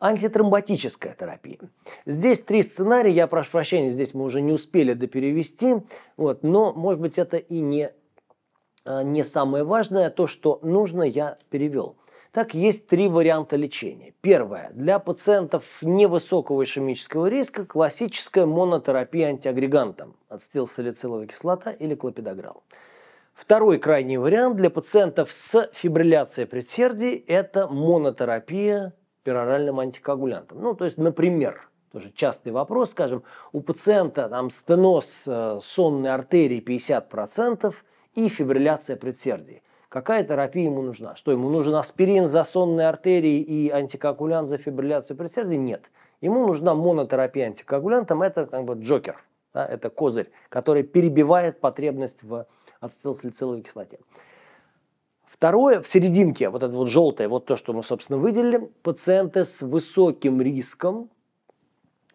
Антитромботическая терапия. Здесь три сценария, я прошу прощения, здесь мы уже не успели доперевести, вот, но, может быть, это и не, а, не самое важное, то, что нужно, я перевел. Так есть три варианта лечения. Первое. Для пациентов невысокого ишемического риска классическая монотерапия антиагрегантом, ацетилсалициловая кислота или клопидограл. Второй крайний вариант для пациентов с фибрилляцией предсердий – это монотерапия пероральным антикоагулянтом. Ну, то есть, например, тоже частый вопрос, скажем, у пациента там стеноз э, сонной артерии 50% и фибрилляция предсердий – Какая терапия ему нужна? Что ему нужен аспирин за сонные артерии и антикоагулянт за фибрилляцию предсердия? Нет. Ему нужна монотерапия антикоагулянтом, это как бы джокер, да, это козырь, который перебивает потребность в ацетилсалициловой кислоте. Второе, в серединке, вот это вот желтое, вот то, что мы, собственно, выделили, пациенты с высоким риском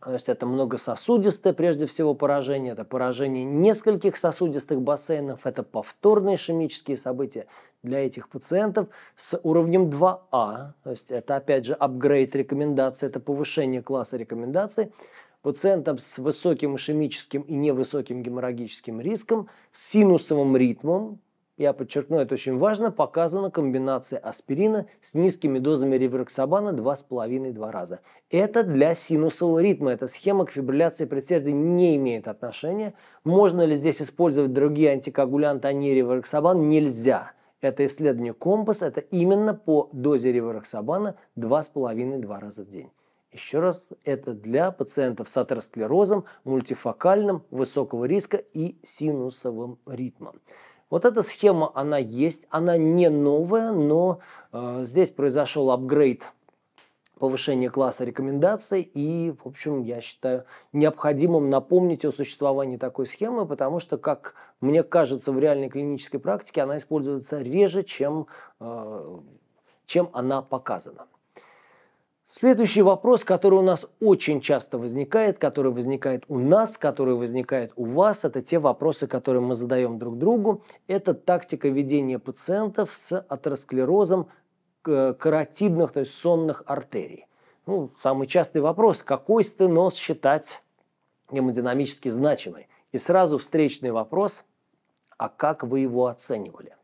то есть это многососудистое, прежде всего, поражение, это поражение нескольких сосудистых бассейнов, это повторные ишемические события для этих пациентов с уровнем 2А, а. то есть это, опять же, апгрейд рекомендации, это повышение класса рекомендаций, пациентам с высоким ишемическим и невысоким геморрагическим риском, с синусовым ритмом, я подчеркну, это очень важно, показана комбинация аспирина с низкими дозами ревероксабана 2,5-2 раза. Это для синусового ритма, эта схема к фибрилляции предсердия не имеет отношения. Можно ли здесь использовать другие антикоагулянты, а не ревероксабан? Нельзя. Это исследование компас, это именно по дозе ревероксабана 2,5-2 раза в день. Еще раз, это для пациентов с атеросклерозом, мультифокальным, высокого риска и синусовым ритмом. Вот эта схема, она есть, она не новая, но э, здесь произошел апгрейд повышение класса рекомендаций. И, в общем, я считаю необходимым напомнить о существовании такой схемы, потому что, как мне кажется, в реальной клинической практике она используется реже, чем, э, чем она показана. Следующий вопрос, который у нас очень часто возникает, который возникает у нас, который возникает у вас, это те вопросы, которые мы задаем друг другу. Это тактика ведения пациентов с атеросклерозом каротидных, то есть сонных артерий. Ну, самый частый вопрос, какой стеноз считать гемодинамически значимой? И сразу встречный вопрос, а как вы его оценивали?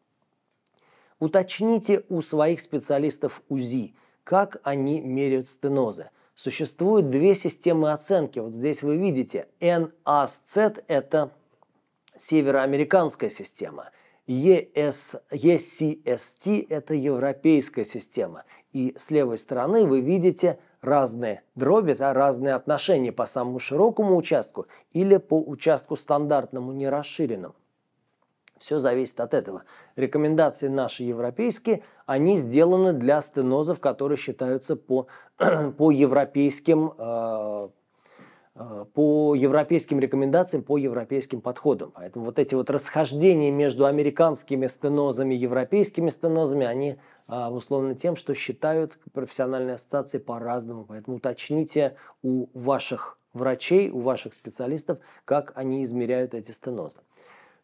Уточните у своих специалистов УЗИ – как они меряют стенозы. Существует две системы оценки. Вот здесь вы видите, NASZ а – это североамериканская система, ES, ECST – это европейская система. И с левой стороны вы видите разные дроби, да, разные отношения по самому широкому участку или по участку стандартному, не расширенному. Все зависит от этого. Рекомендации наши европейские, они сделаны для стенозов, которые считаются по, по европейским э, э, по европейским рекомендациям, по европейским подходам. Поэтому вот эти вот расхождения между американскими стенозами и европейскими стенозами, они обусловлены э, тем, что считают профессиональные ассоциации по-разному. Поэтому уточните у ваших врачей, у ваших специалистов, как они измеряют эти стенозы.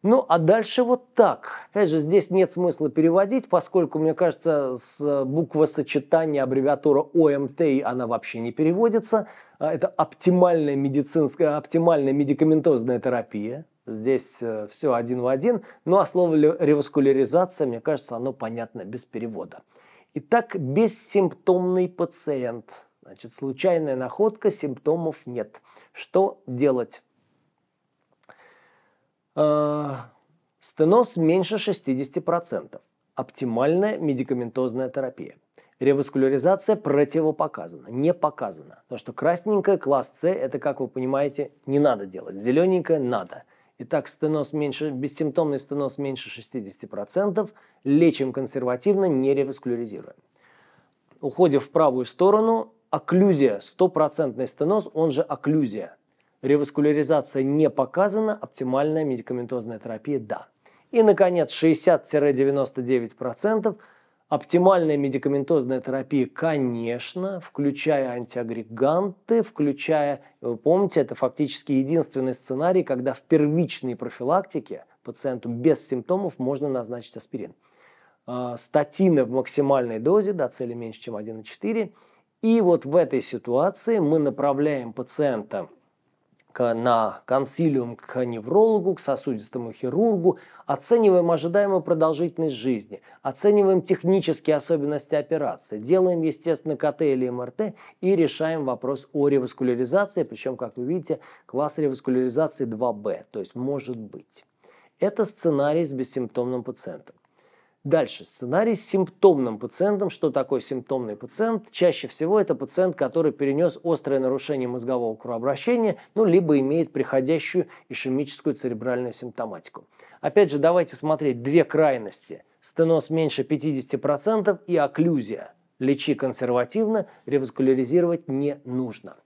Ну, а дальше вот так. Опять же, здесь нет смысла переводить, поскольку, мне кажется, с э, буквосочетания аббревиатура ОМТ, эм она вообще не переводится. А, это оптимальная медицинская, оптимальная медикаментозная терапия. Здесь э, все один в один. Ну, а слово реваскуляризация, мне кажется, оно понятно без перевода. Итак, бессимптомный пациент. Значит, случайная находка, симптомов нет. Что делать? Э, стеноз меньше 60%. Оптимальная медикаментозная терапия. Реваскуляризация противопоказана, не показана. Потому что красненькая, класс С, это, как вы понимаете, не надо делать. Зелененькая надо. Итак, стеноз меньше, бессимптомный стеноз меньше 60%, лечим консервативно, не реваскуляризируем. Уходя в правую сторону, окклюзия, стопроцентный стеноз, он же окклюзия. Реваскуляризация не показана, оптимальная медикаментозная терапия – да. И, наконец, 60-99% оптимальная медикаментозная терапия, конечно, включая антиагреганты, включая, вы помните, это фактически единственный сценарий, когда в первичной профилактике пациенту без симптомов можно назначить аспирин. А, статины в максимальной дозе, до да, цели меньше, чем 1,4. И вот в этой ситуации мы направляем пациента к, на консилиум к неврологу, к сосудистому хирургу, оцениваем ожидаемую продолжительность жизни, оцениваем технические особенности операции, делаем, естественно, КТ или МРТ и решаем вопрос о реваскуляризации, причем, как вы видите, класс реваскуляризации 2Б, то есть может быть. Это сценарий с бессимптомным пациентом. Дальше. Сценарий с симптомным пациентом. Что такое симптомный пациент? Чаще всего это пациент, который перенес острое нарушение мозгового кровообращения, ну, либо имеет приходящую ишемическую церебральную симптоматику. Опять же, давайте смотреть две крайности. Стеноз меньше 50% и окклюзия. Лечи консервативно, реваскуляризировать не нужно.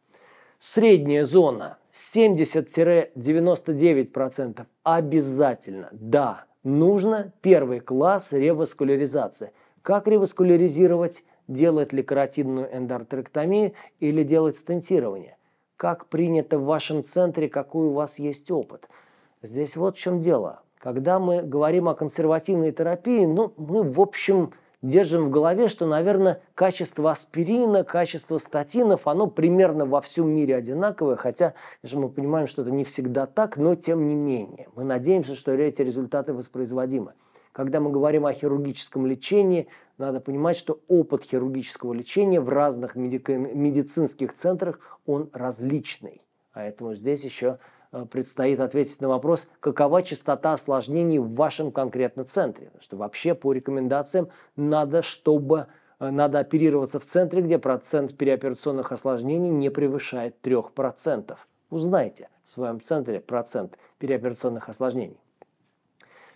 Средняя зона 70-99% обязательно, да, Нужно первый класс реваскуляризации. Как реваскуляризировать, делать ли каротидную эндортректомию или делать стентирование? Как принято в вашем центре, какой у вас есть опыт? Здесь вот в чем дело. Когда мы говорим о консервативной терапии, ну, мы, в общем, держим в голове, что, наверное, качество аспирина, качество статинов, оно примерно во всем мире одинаковое, хотя же мы понимаем, что это не всегда так, но тем не менее. Мы надеемся, что эти результаты воспроизводимы. Когда мы говорим о хирургическом лечении, надо понимать, что опыт хирургического лечения в разных медицинских центрах, он различный. Поэтому а здесь еще Э, предстоит ответить на вопрос, какова частота осложнений в вашем конкретно центре. что вообще по рекомендациям надо, чтобы э, надо оперироваться в центре, где процент переоперационных осложнений не превышает 3%. Узнайте в своем центре процент переоперационных осложнений.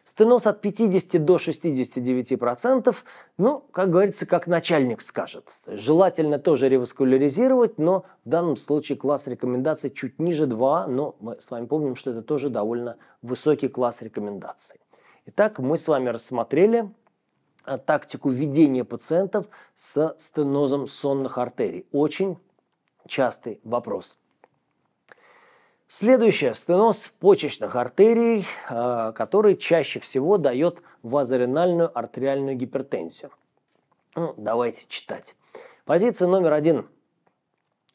Стенос от 50 до 69%, ну, как говорится, как начальник скажет. Желательно тоже реваскуляризировать, но в данном случае класс рекомендаций чуть ниже 2, но мы с вами помним, что это тоже довольно высокий класс рекомендаций. Итак, мы с вами рассмотрели а, тактику ведения пациентов со стенозом сонных артерий. Очень частый вопрос. Следующее – стеноз почечных артерий, э, который чаще всего дает вазоренальную артериальную гипертензию. Ну, давайте читать. Позиция номер один.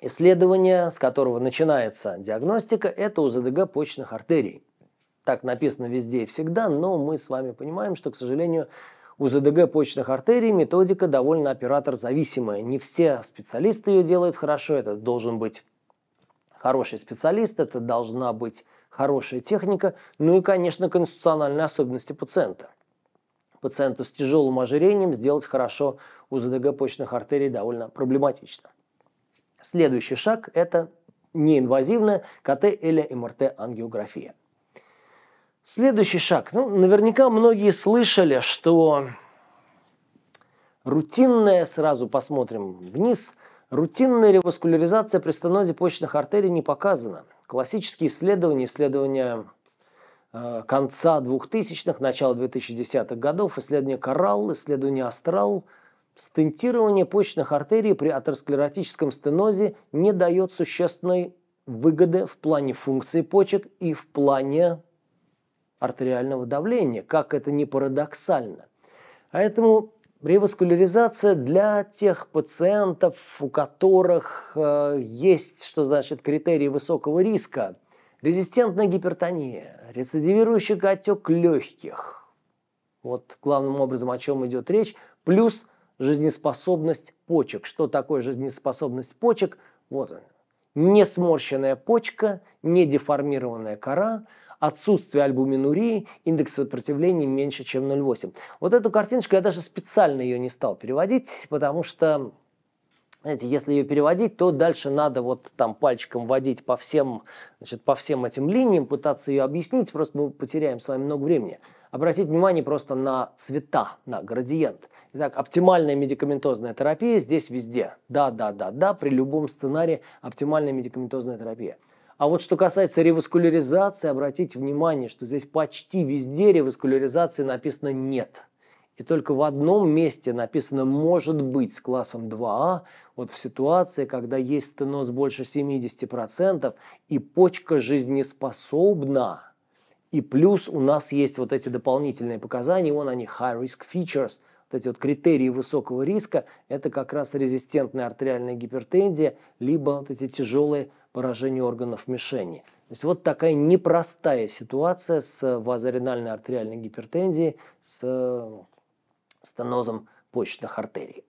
Исследование, с которого начинается диагностика, это УЗДГ почечных артерий. Так написано везде и всегда, но мы с вами понимаем, что, к сожалению, УЗДГ почечных артерий методика довольно оператор зависимая. Не все специалисты ее делают хорошо, это должен быть хороший специалист, это должна быть хорошая техника, ну и, конечно, конституциональные особенности пациента. Пациенту с тяжелым ожирением сделать хорошо УЗДГ почных артерий довольно проблематично. Следующий шаг – это неинвазивная КТ или МРТ-ангиография. Следующий шаг. Ну, наверняка многие слышали, что рутинная, сразу посмотрим вниз – Рутинная реваскуляризация при стенозе почечных артерий не показана. Классические исследования, исследования э, конца 2000-х, начала 2010-х годов, исследования «Коралл», исследования «Астрал», стентирование почечных артерий при атеросклеротическом стенозе не дает существенной выгоды в плане функции почек и в плане артериального давления, как это не парадоксально. Поэтому Реваскуляризация для тех пациентов, у которых э, есть, что значит, критерии высокого риска. Резистентная гипертония, рецидивирующий отек легких. Вот главным образом, о чем идет речь. Плюс жизнеспособность почек. Что такое жизнеспособность почек? Вот она. Не сморщенная почка, не деформированная кора – отсутствие альбуминурии, индекс сопротивления меньше, чем 0,8. Вот эту картиночку я даже специально ее не стал переводить, потому что знаете, если ее переводить, то дальше надо вот там пальчиком водить по всем, значит, по всем этим линиям, пытаться ее объяснить, просто мы потеряем с вами много времени. Обратите внимание просто на цвета, на градиент. Итак, оптимальная медикаментозная терапия здесь везде. Да, да, да, да, при любом сценарии оптимальная медикаментозная терапия. А вот что касается реваскуляризации, обратите внимание, что здесь почти везде реваскуляризации написано «нет». И только в одном месте написано «может быть» с классом 2А, а, вот в ситуации, когда есть стеноз больше 70% и почка жизнеспособна, и плюс у нас есть вот эти дополнительные показания, вон они, high risk features, вот эти вот критерии высокого риска, это как раз резистентная артериальная гипертензия, либо вот эти тяжелые поражению органов мишени. То есть вот такая непростая ситуация с э, вазоренальной артериальной гипертензией, с э, стенозом почечных артерий.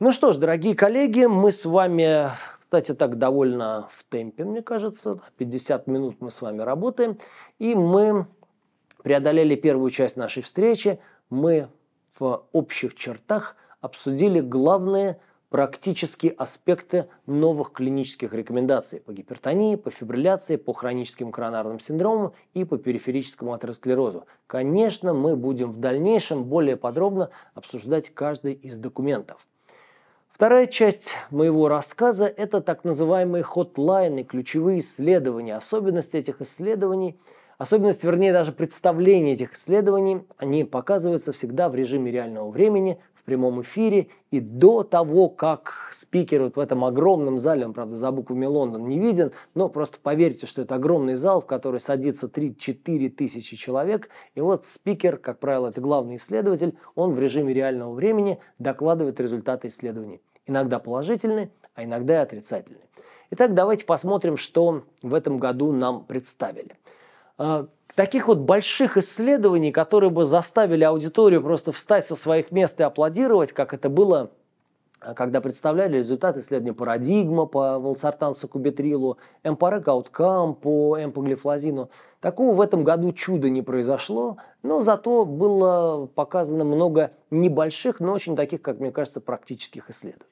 Ну что ж, дорогие коллеги, мы с вами, кстати, так довольно в темпе, мне кажется, 50 минут мы с вами работаем, и мы преодолели первую часть нашей встречи, мы в общих чертах обсудили главные практические аспекты новых клинических рекомендаций по гипертонии, по фибрилляции, по хроническим коронарным синдромам и по периферическому атеросклерозу. Конечно, мы будем в дальнейшем более подробно обсуждать каждый из документов. Вторая часть моего рассказа – это так называемые хотлайны, ключевые исследования. Особенность этих исследований, особенность, вернее, даже представление этих исследований, они показываются всегда в режиме реального времени в прямом эфире. И до того, как спикер вот в этом огромном зале, он, правда, за буквами Лондон не виден, но просто поверьте, что это огромный зал, в который садится 3-4 тысячи человек. И вот спикер, как правило, это главный исследователь, он в режиме реального времени докладывает результаты исследований. Иногда положительные, а иногда и отрицательные. Итак, давайте посмотрим, что в этом году нам представили. А, таких вот больших исследований, которые бы заставили аудиторию просто встать со своих мест и аплодировать, как это было э, когда представляли результаты исследования парадигма по волцартансу кубитрилу, МПРК ауткам по эмпоглифлозину. Такого в этом году чуда не произошло, но зато было показано много небольших, но очень таких, как мне кажется, практических исследований.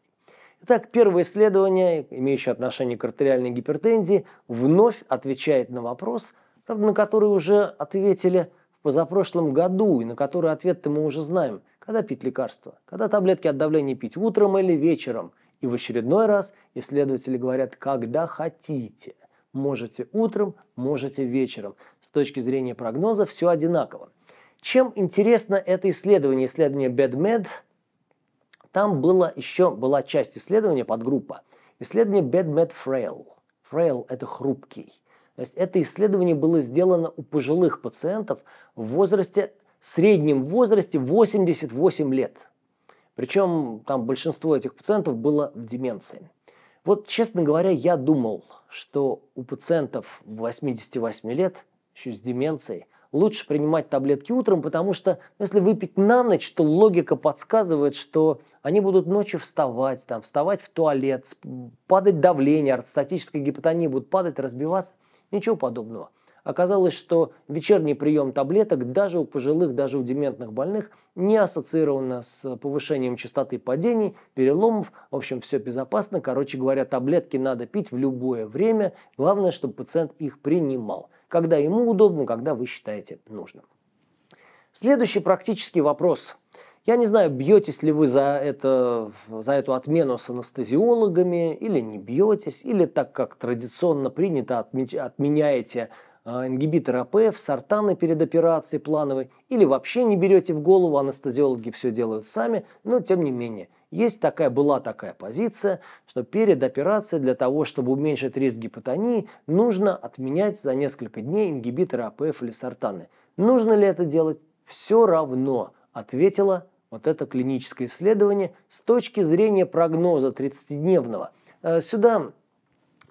Итак, первое исследование, имеющее отношение к артериальной гипертензии, вновь отвечает на вопрос – правда, на которые уже ответили в позапрошлом году и на которые ответ-то мы уже знаем. Когда пить лекарства? Когда таблетки от давления пить? Утром или вечером? И в очередной раз исследователи говорят, когда хотите. Можете утром, можете вечером. С точки зрения прогноза все одинаково. Чем интересно это исследование, исследование BedMed? Там было еще, была часть исследования, подгруппа. Исследование BedMed Frail. Frail – это хрупкий. То есть это исследование было сделано у пожилых пациентов в возрасте, в среднем возрасте 88 лет. Причем там большинство этих пациентов было в деменции. Вот, честно говоря, я думал, что у пациентов 88 лет, еще с деменцией, лучше принимать таблетки утром, потому что ну, если выпить на ночь, то логика подсказывает, что они будут ночью вставать, там, вставать в туалет, падать давление, ортостатическая гипотония будет падать, разбиваться – Ничего подобного. Оказалось, что вечерний прием таблеток даже у пожилых, даже у дементных больных не ассоциировано с повышением частоты падений, переломов. В общем, все безопасно. Короче говоря, таблетки надо пить в любое время. Главное, чтобы пациент их принимал. Когда ему удобно, когда вы считаете нужным. Следующий практический вопрос – я не знаю, бьетесь ли вы за, это, за эту отмену с анестезиологами, или не бьетесь, или так, как традиционно принято, отменяете а, ингибитор АПФ, сортаны перед операцией плановой, или вообще не берете в голову, анестезиологи все делают сами, но тем не менее. Есть такая, была такая позиция, что перед операцией для того, чтобы уменьшить риск гипотонии, нужно отменять за несколько дней ингибиторы АПФ или сортаны. Нужно ли это делать? Все равно, ответила вот это клиническое исследование с точки зрения прогноза 30-дневного. Э, сюда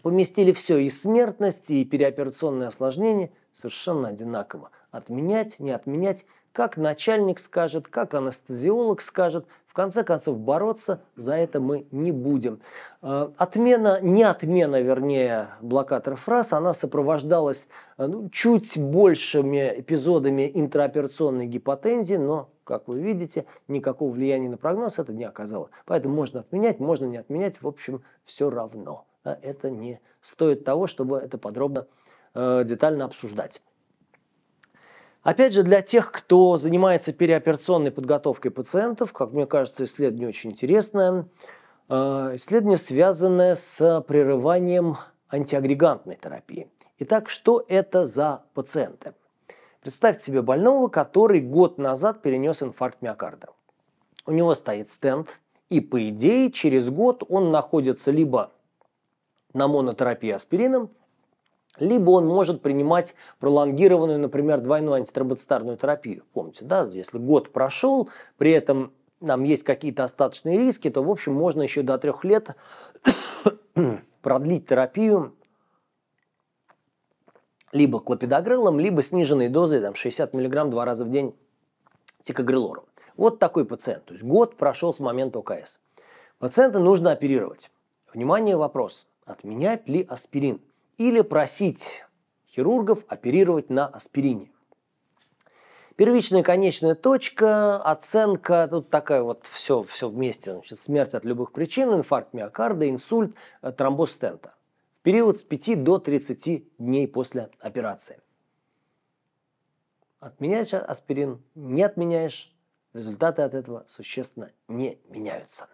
поместили все, и смертность, и переоперационные осложнения совершенно одинаково. Отменять, не отменять, как начальник скажет, как анестезиолог скажет, в конце концов, бороться за это мы не будем. Э, отмена, не отмена, вернее, блокатора фраз, она сопровождалась э, ну, чуть большими эпизодами интраоперационной гипотензии, но, как вы видите, никакого влияния на прогноз это не оказало. Поэтому можно отменять, можно не отменять, в общем, все равно. Это не стоит того, чтобы это подробно, э, детально обсуждать. Опять же, для тех, кто занимается переоперационной подготовкой пациентов, как мне кажется, исследование очень интересное. А, исследование, связанное с прерыванием антиагрегантной терапии. Итак, что это за пациенты? Представьте себе больного, который год назад перенес инфаркт миокарда. У него стоит стенд, и по идее через год он находится либо на монотерапии аспирином, либо он может принимать пролонгированную, например, двойную антитробоцитарную терапию. Помните, да, если год прошел, при этом там есть какие-то остаточные риски, то, в общем, можно еще до трех лет продлить терапию либо клопидогрелом, либо сниженной дозой там, 60 мг два раза в день тикогрелором. Вот такой пациент. То есть год прошел с момента ОКС. Пациента нужно оперировать. Внимание, вопрос. Отменять ли аспирин? или просить хирургов оперировать на аспирине. Первичная конечная точка, оценка, тут такая вот все, все вместе, значит, смерть от любых причин, инфаркт миокарда, инсульт, э, тромбоз стента. В период с 5 до 30 дней после операции. Отменяешь аспирин, не отменяешь, результаты от этого существенно не меняются.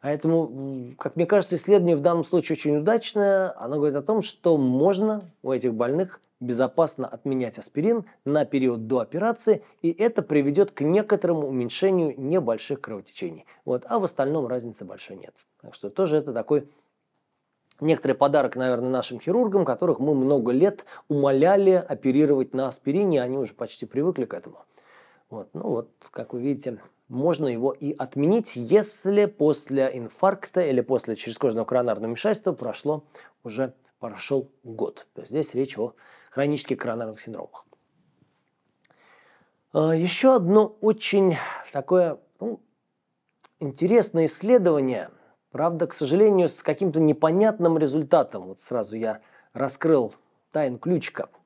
Поэтому, как мне кажется, исследование в данном случае очень удачное. Оно говорит о том, что можно у этих больных безопасно отменять аспирин на период до операции, и это приведет к некоторому уменьшению небольших кровотечений. Вот, а в остальном разницы большой нет. Так что тоже это такой некоторый подарок, наверное, нашим хирургам, которых мы много лет умоляли оперировать на аспирине, они уже почти привыкли к этому. Вот. Ну вот, как вы видите, можно его и отменить, если после инфаркта или после чрезкожного коронарного вмешательства прошло уже прошел год. То есть здесь речь о хронических коронарных синдромах. А, еще одно очень такое ну, интересное исследование, правда, к сожалению, с каким-то непонятным результатом. Вот сразу я раскрыл тайн ключка –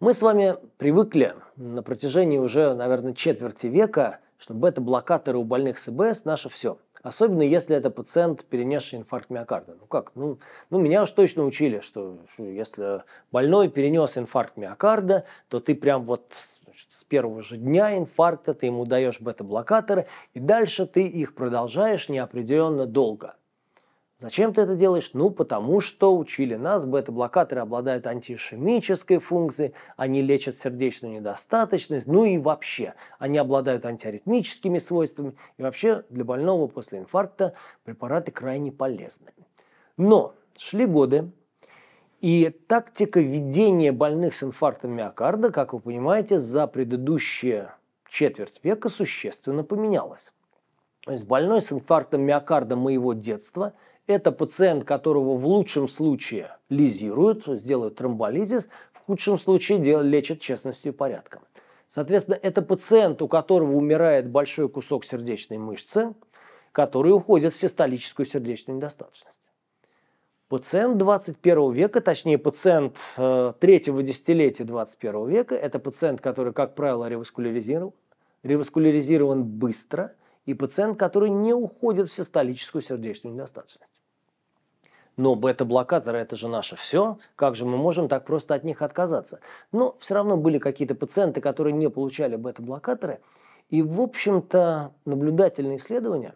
мы с вами привыкли на протяжении уже, наверное, четверти века, что бета-блокаторы у больных с ИБС – наше все. Особенно если это пациент, перенесший инфаркт миокарда. Ну как, ну, ну меня уж точно учили, что, что если больной перенес инфаркт миокарда, то ты прям вот значит, с первого же дня инфаркта ты ему даешь бета-блокаторы, и дальше ты их продолжаешь неопределенно долго – Зачем ты это делаешь? Ну, потому что учили нас, бета-блокаторы обладают антиишемической функцией, они лечат сердечную недостаточность, ну и вообще, они обладают антиаритмическими свойствами, и вообще для больного после инфаркта препараты крайне полезны. Но шли годы, и тактика ведения больных с инфарктом миокарда, как вы понимаете, за предыдущие четверть века существенно поменялась. То есть больной с инфарктом миокарда моего детства – это пациент, которого в лучшем случае лизируют, сделают тромболизис, в худшем случае лечат честностью и порядком. Соответственно, это пациент, у которого умирает большой кусок сердечной мышцы, который уходит в систолическую сердечную недостаточность. Пациент 21 века, точнее пациент э, третьего десятилетия 21 века, это пациент, который, как правило, реваскуляризирован, реваскуляризирован быстро – и пациент, который не уходит в систолическую сердечную недостаточность. Но бета-блокаторы – это же наше все, как же мы можем так просто от них отказаться? Но все равно были какие-то пациенты, которые не получали бета-блокаторы, и, в общем-то, наблюдательные исследования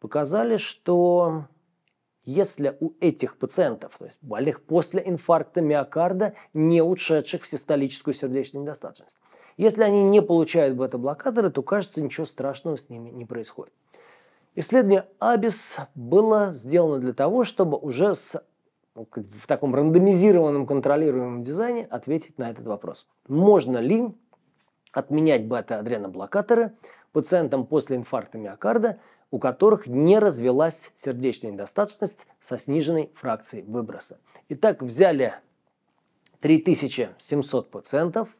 показали, что если у этих пациентов, то есть больных после инфаркта миокарда, не ушедших в систолическую сердечную недостаточность, если они не получают бета-блокаторы, то, кажется, ничего страшного с ними не происходит. Исследование АБИС было сделано для того, чтобы уже с, ну, в таком рандомизированном контролируемом дизайне ответить на этот вопрос. Можно ли отменять бета-адреноблокаторы пациентам после инфаркта миокарда, у которых не развелась сердечная недостаточность со сниженной фракцией выброса. Итак, взяли 3700 пациентов –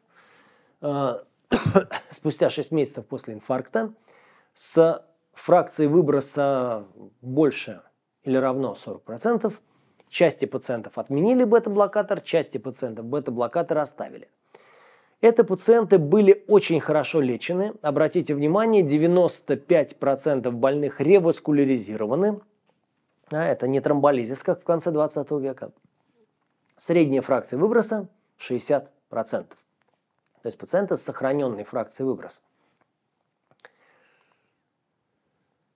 Э, спустя 6 месяцев после инфаркта с фракцией выброса больше или равно 40%, части пациентов отменили бета-блокатор, части пациентов бета-блокатор оставили. Это пациенты были очень хорошо лечены. Обратите внимание, 95% больных реваскуляризированы. А это не тромболизис, как в конце 20 века. Средняя фракция выброса 60% то есть пациента с сохраненной фракцией выброса.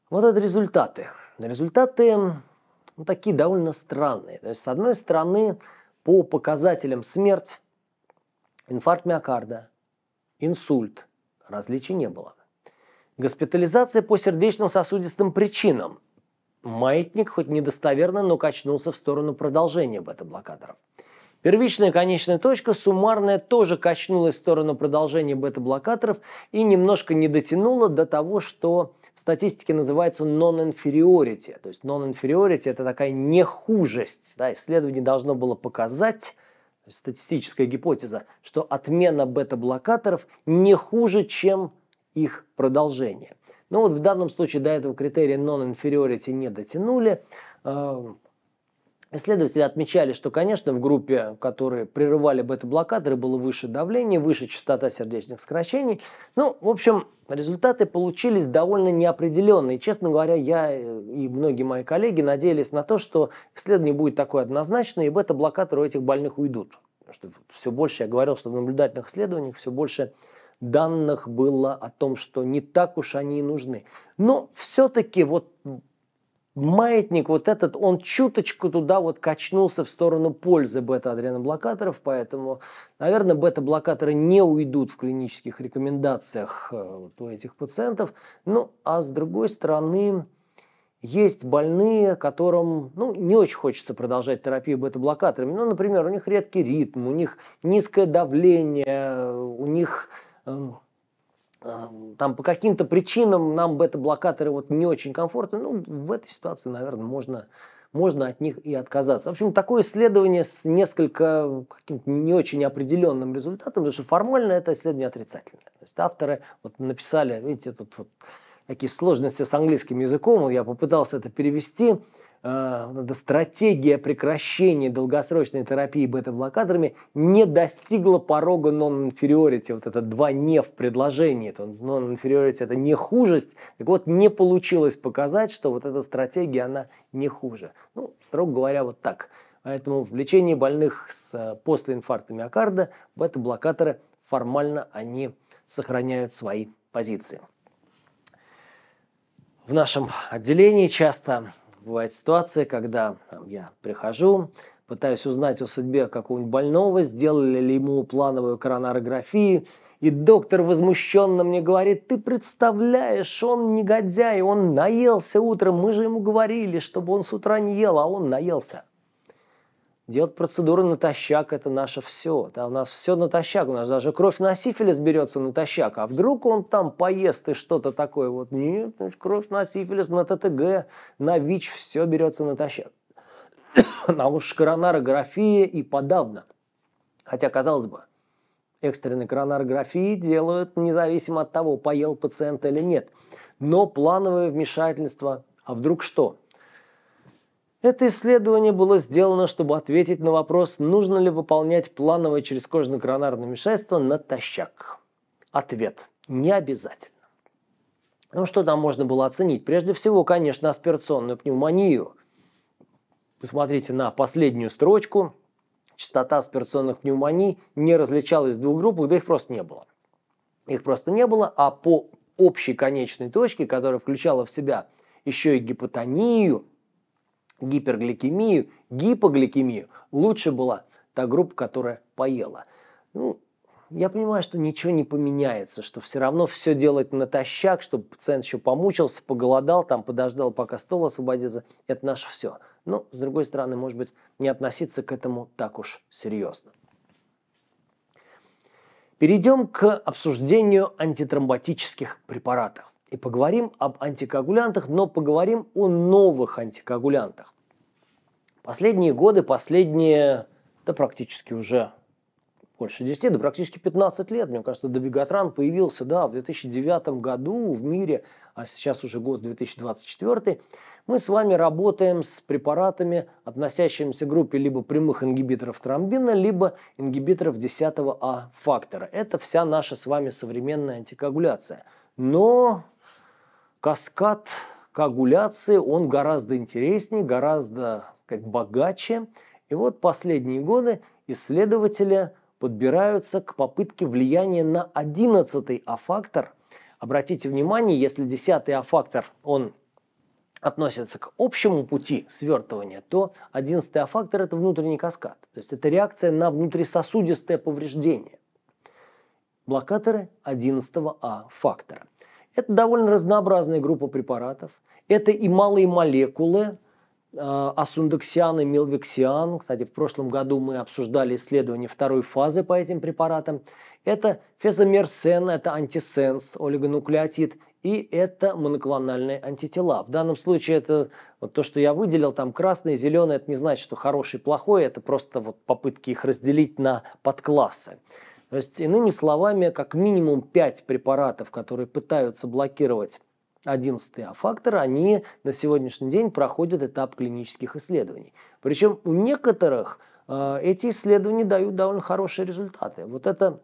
Вот это результаты. Результаты ну, такие довольно странные. То есть, с одной стороны, по показателям смерть, инфаркт миокарда, инсульт, различий не было. Госпитализация по сердечно-сосудистым причинам. Маятник, хоть недостоверно, но качнулся в сторону продолжения бета-блокаторов. Первичная конечная точка суммарная тоже качнулась в сторону продолжения бета-блокаторов и немножко не дотянула до того, что в статистике называется non-inferiority. То есть non-inferiority – это такая нехужесть. Да, исследование должно было показать, статистическая гипотеза, что отмена бета-блокаторов не хуже, чем их продолжение. Но вот в данном случае до этого критерия non-inferiority не дотянули. Эм, Исследователи отмечали, что, конечно, в группе, которые прерывали бета-блокаторы, было выше давление, выше частота сердечных сокращений. Ну, в общем, результаты получились довольно неопределенные. Честно говоря, я э, и многие мои коллеги надеялись на то, что исследование будет такое однозначное, и бета-блокаторы у этих больных уйдут. Что все больше, я говорил, что в наблюдательных исследованиях все больше данных было о том, что не так уж они и нужны. Но все-таки вот маятник вот этот, он чуточку туда вот качнулся в сторону пользы бета-адреноблокаторов, поэтому, наверное, бета-блокаторы не уйдут в клинических рекомендациях э, вот у этих пациентов. Ну, а с другой стороны, есть больные, которым ну, не очень хочется продолжать терапию бета-блокаторами. Ну, например, у них редкий ритм, у них низкое давление, э, у них эм, Эм, там по каким-то причинам нам бета-блокаторы вот не очень комфортны, ну, в этой ситуации, наверное, можно, можно от них и отказаться. В общем, такое исследование с несколько каким-то не очень определенным результатом, потому что формально это исследование отрицательное. То есть авторы вот написали, видите, тут вот такие сложности с английским языком, я попытался это перевести, э, стратегия прекращения долгосрочной терапии бета-блокаторами не достигла порога non-inferiority. Вот это два «не» в предложении. Это non-inferiority – это не хужесть. Так вот, не получилось показать, что вот эта стратегия, она не хуже. Ну, строго говоря, вот так. Поэтому в лечении больных с, э, после инфаркта миокарда бета-блокаторы формально они сохраняют свои позиции. В нашем отделении часто бывает ситуация, когда там, я прихожу, пытаюсь узнать о судьбе какого-нибудь больного, сделали ли ему плановую коронарографию, и доктор возмущенно мне говорит, ты представляешь, он негодяй, он наелся утром, мы же ему говорили, чтобы он с утра не ел, а он наелся. Делать процедуры натощак – это наше все. Да, у нас все натощак, у нас даже кровь на сифилис берется натощак. А вдруг он там поест и что-то такое? Вот нет, ну, кровь на сифилис, на ТТГ, на ВИЧ – все берется натощак. а уж коронарография и подавно. Хотя, казалось бы, экстренные коронарографии делают независимо от того, поел пациент или нет. Но плановое вмешательство, а вдруг что – это исследование было сделано, чтобы ответить на вопрос, нужно ли выполнять плановое черезкожно-коронарное вмешательство натощак. Ответ – не обязательно. Ну что там можно было оценить? Прежде всего, конечно, аспирационную пневмонию. Посмотрите на последнюю строчку. Частота аспирационных пневмоний не различалась в двух группах, да их просто не было. Их просто не было, а по общей конечной точке, которая включала в себя еще и гипотонию, гипергликемию, гипогликемию, лучше была та группа, которая поела. Ну, я понимаю, что ничего не поменяется, что все равно все делать натощак, чтобы пациент еще помучился, поголодал, там подождал, пока стол освободится. Это наше все. Но, с другой стороны, может быть, не относиться к этому так уж серьезно. Перейдем к обсуждению антитромботических препаратов и поговорим об антикоагулянтах, но поговорим о новых антикоагулянтах. Последние годы, последние, да практически уже больше 10, да практически 15 лет, мне кажется, Добегатран появился, да, в 2009 году в мире, а сейчас уже год 2024, мы с вами работаем с препаратами, относящимися к группе либо прямых ингибиторов тромбина, либо ингибиторов 10А фактора. Это вся наша с вами современная антикоагуляция. Но каскад коагуляции, он гораздо интереснее, гораздо как богаче. И вот последние годы исследователи подбираются к попытке влияния на 11 А-фактор. Обратите внимание, если 10 А-фактор, он относится к общему пути свертывания, то 11 А-фактор – это внутренний каскад. То есть это реакция на внутрисосудистое повреждение. Блокаторы 11 А-фактора. Это довольно разнообразная группа препаратов. Это и малые молекулы, а, асундексиан и милвексиан. Кстати, в прошлом году мы обсуждали исследование второй фазы по этим препаратам. Это фезомерсен, это антисенс, олигонуклеотид и это моноклональные антитела. В данном случае это вот то, что я выделил, там красный, зеленый, это не значит, что хороший, плохой, это просто вот попытки их разделить на подклассы. То есть, иными словами, как минимум 5 препаратов, которые пытаются блокировать 11 А-фактор, они на сегодняшний день проходят этап клинических исследований. Причем у некоторых э, эти исследования дают довольно хорошие результаты. Вот эта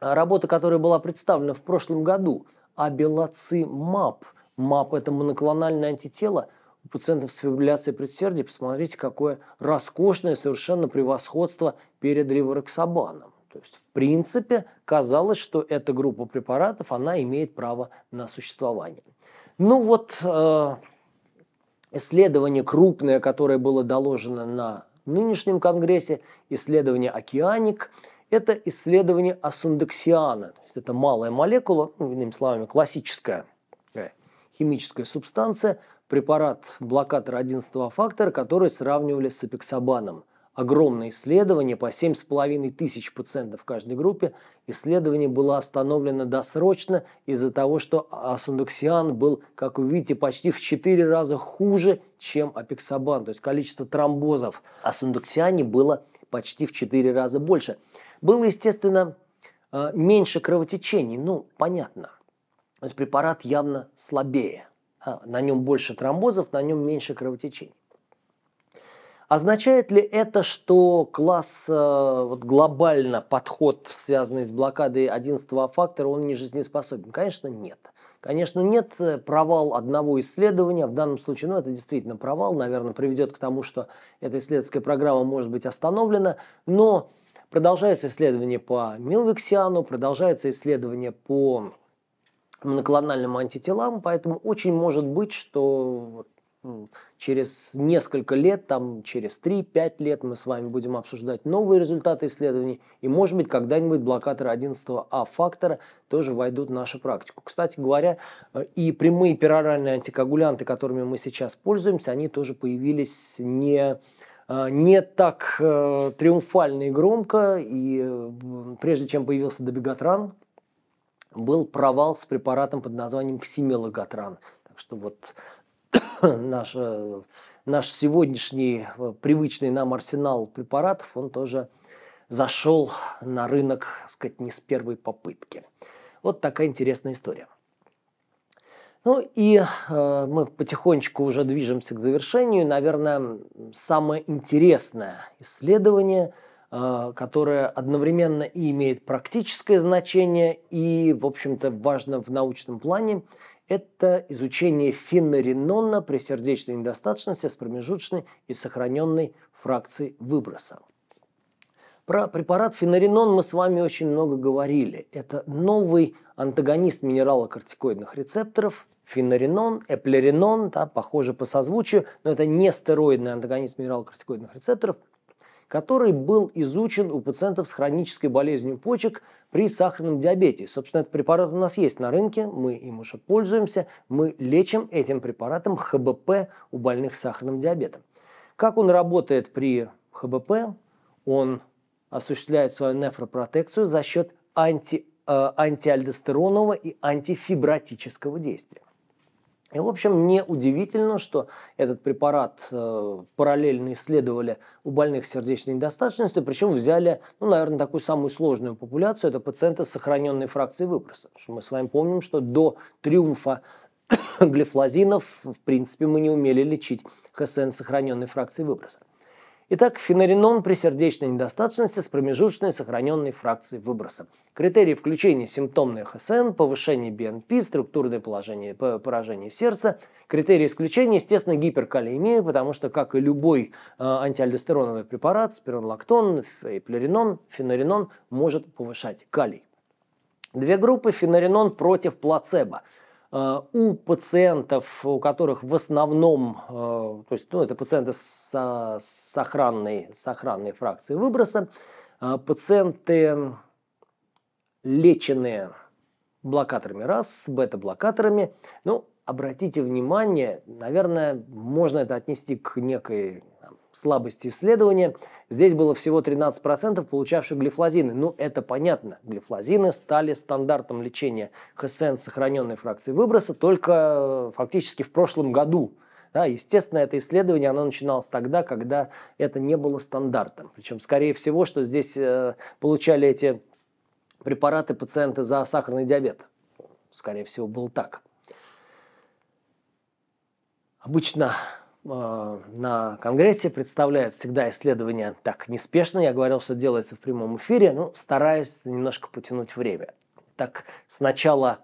работа, которая была представлена в прошлом году, абелацимаб. МАП – это моноклональное антитело у пациентов с фибрилляцией предсердия. Посмотрите, какое роскошное совершенно превосходство перед риворексабаном. То есть, в принципе, казалось, что эта группа препаратов, она имеет право на существование. Ну вот, э, исследование крупное, которое было доложено на нынешнем конгрессе, исследование «Океаник», это исследование асундексиана. Это малая молекула, ну, иными словами, классическая э, химическая субстанция, препарат блокатора 11 фактора, который сравнивали с апексабаном – огромное исследование по 7,5 тысяч пациентов в каждой группе. Исследование было остановлено досрочно из-за того, что сундуксиан был, как вы видите, почти в 4 раза хуже, чем апексабан. То есть количество тромбозов о было почти в 4 раза больше. Было, естественно, э, меньше кровотечений, ну, понятно. То есть препарат явно слабее. А, на нем больше тромбозов, на нем меньше кровотечений. Означает ли это, что класс, э, вот глобально подход, связанный с блокадой 11 фактора, он не жизнеспособен? Конечно, нет. Конечно, нет провал одного исследования, в данном случае, ну, это действительно провал, наверное, приведет к тому, что эта исследовательская программа может быть остановлена, но продолжается исследование по Милвексиану, продолжается исследование по моноклональным антителам, поэтому очень может быть, что Через несколько лет, там, через 3-5 лет мы с вами будем обсуждать новые результаты исследований, и, может быть, когда-нибудь блокаторы 11А-фактора тоже войдут в нашу практику. Кстати говоря, э, и прямые пероральные антикоагулянты, которыми мы сейчас пользуемся, они тоже появились не э, не так э, триумфально и громко, и прежде чем появился добегатран, был провал с препаратом под названием ксимелогатран. Так что вот наш, э, наш сегодняшний э, привычный нам арсенал препаратов, он тоже зашел на рынок, так сказать, не с первой попытки. Вот такая интересная история. Ну и э, мы потихонечку уже движемся к завершению. Наверное, самое интересное исследование, э, которое одновременно и имеет практическое значение, и, в общем-то, важно в научном плане – это изучение финноренона при сердечной недостаточности с промежуточной и сохраненной фракцией выброса. Про препарат феноренон мы с вами очень много говорили. Это новый антагонист минералокортикоидных рецепторов, феноренон, эплеренон, да, похоже по созвучию, но это не стероидный антагонист минералокортикоидных рецепторов – который был изучен у пациентов с хронической болезнью почек при сахарном диабете. Собственно, этот препарат у нас есть на рынке, мы им уже пользуемся, мы лечим этим препаратом ХБП у больных с сахарным диабетом. Как он работает при ХБП? Он осуществляет свою нефропротекцию за счет анти, э, антиальдостеронового и антифибротического действия. И, в общем, неудивительно, что этот препарат э, параллельно исследовали у больных сердечной недостаточностью, причем взяли, ну, наверное, такую самую сложную популяцию, это пациенты с сохраненной фракцией выброса. что мы с вами помним, что до триумфа глифлозинов, в принципе, мы не умели лечить ХСН сохраненной фракции выброса. Итак, фенаринон при сердечной недостаточности с промежуточной сохраненной фракцией выброса. Критерии включения симптомной ХСН, повышение БНП, структурное положение, поражение сердца. Критерии исключения, естественно, гиперкалиемия, потому что, как и любой э, антиальдостероновый препарат, спиронлактон, эплюринон, фенаринон может повышать калий. Две группы фенаринон против плацебо – а, у пациентов, у которых в основном, а, то есть ну, это пациенты с, сохранной, сохранной фракцией выброса, а, пациенты, леченные блокаторами раз, бета-блокаторами, ну, обратите внимание, наверное, можно это отнести к некой слабости исследования. Здесь было всего 13% получавших глифлозины. Ну, это понятно. Глифлозины стали стандартом лечения ХСН сохраненной фракции выброса только э, фактически в прошлом году. Да, естественно, это исследование оно начиналось тогда, когда это не было стандартом. Причем, скорее всего, что здесь э, получали эти препараты пациенты за сахарный диабет. Скорее всего, было так. Обычно а, на Конгрессе представляет всегда исследования так неспешно. Я говорил, что делается в прямом эфире, но стараюсь немножко потянуть время. Так сначала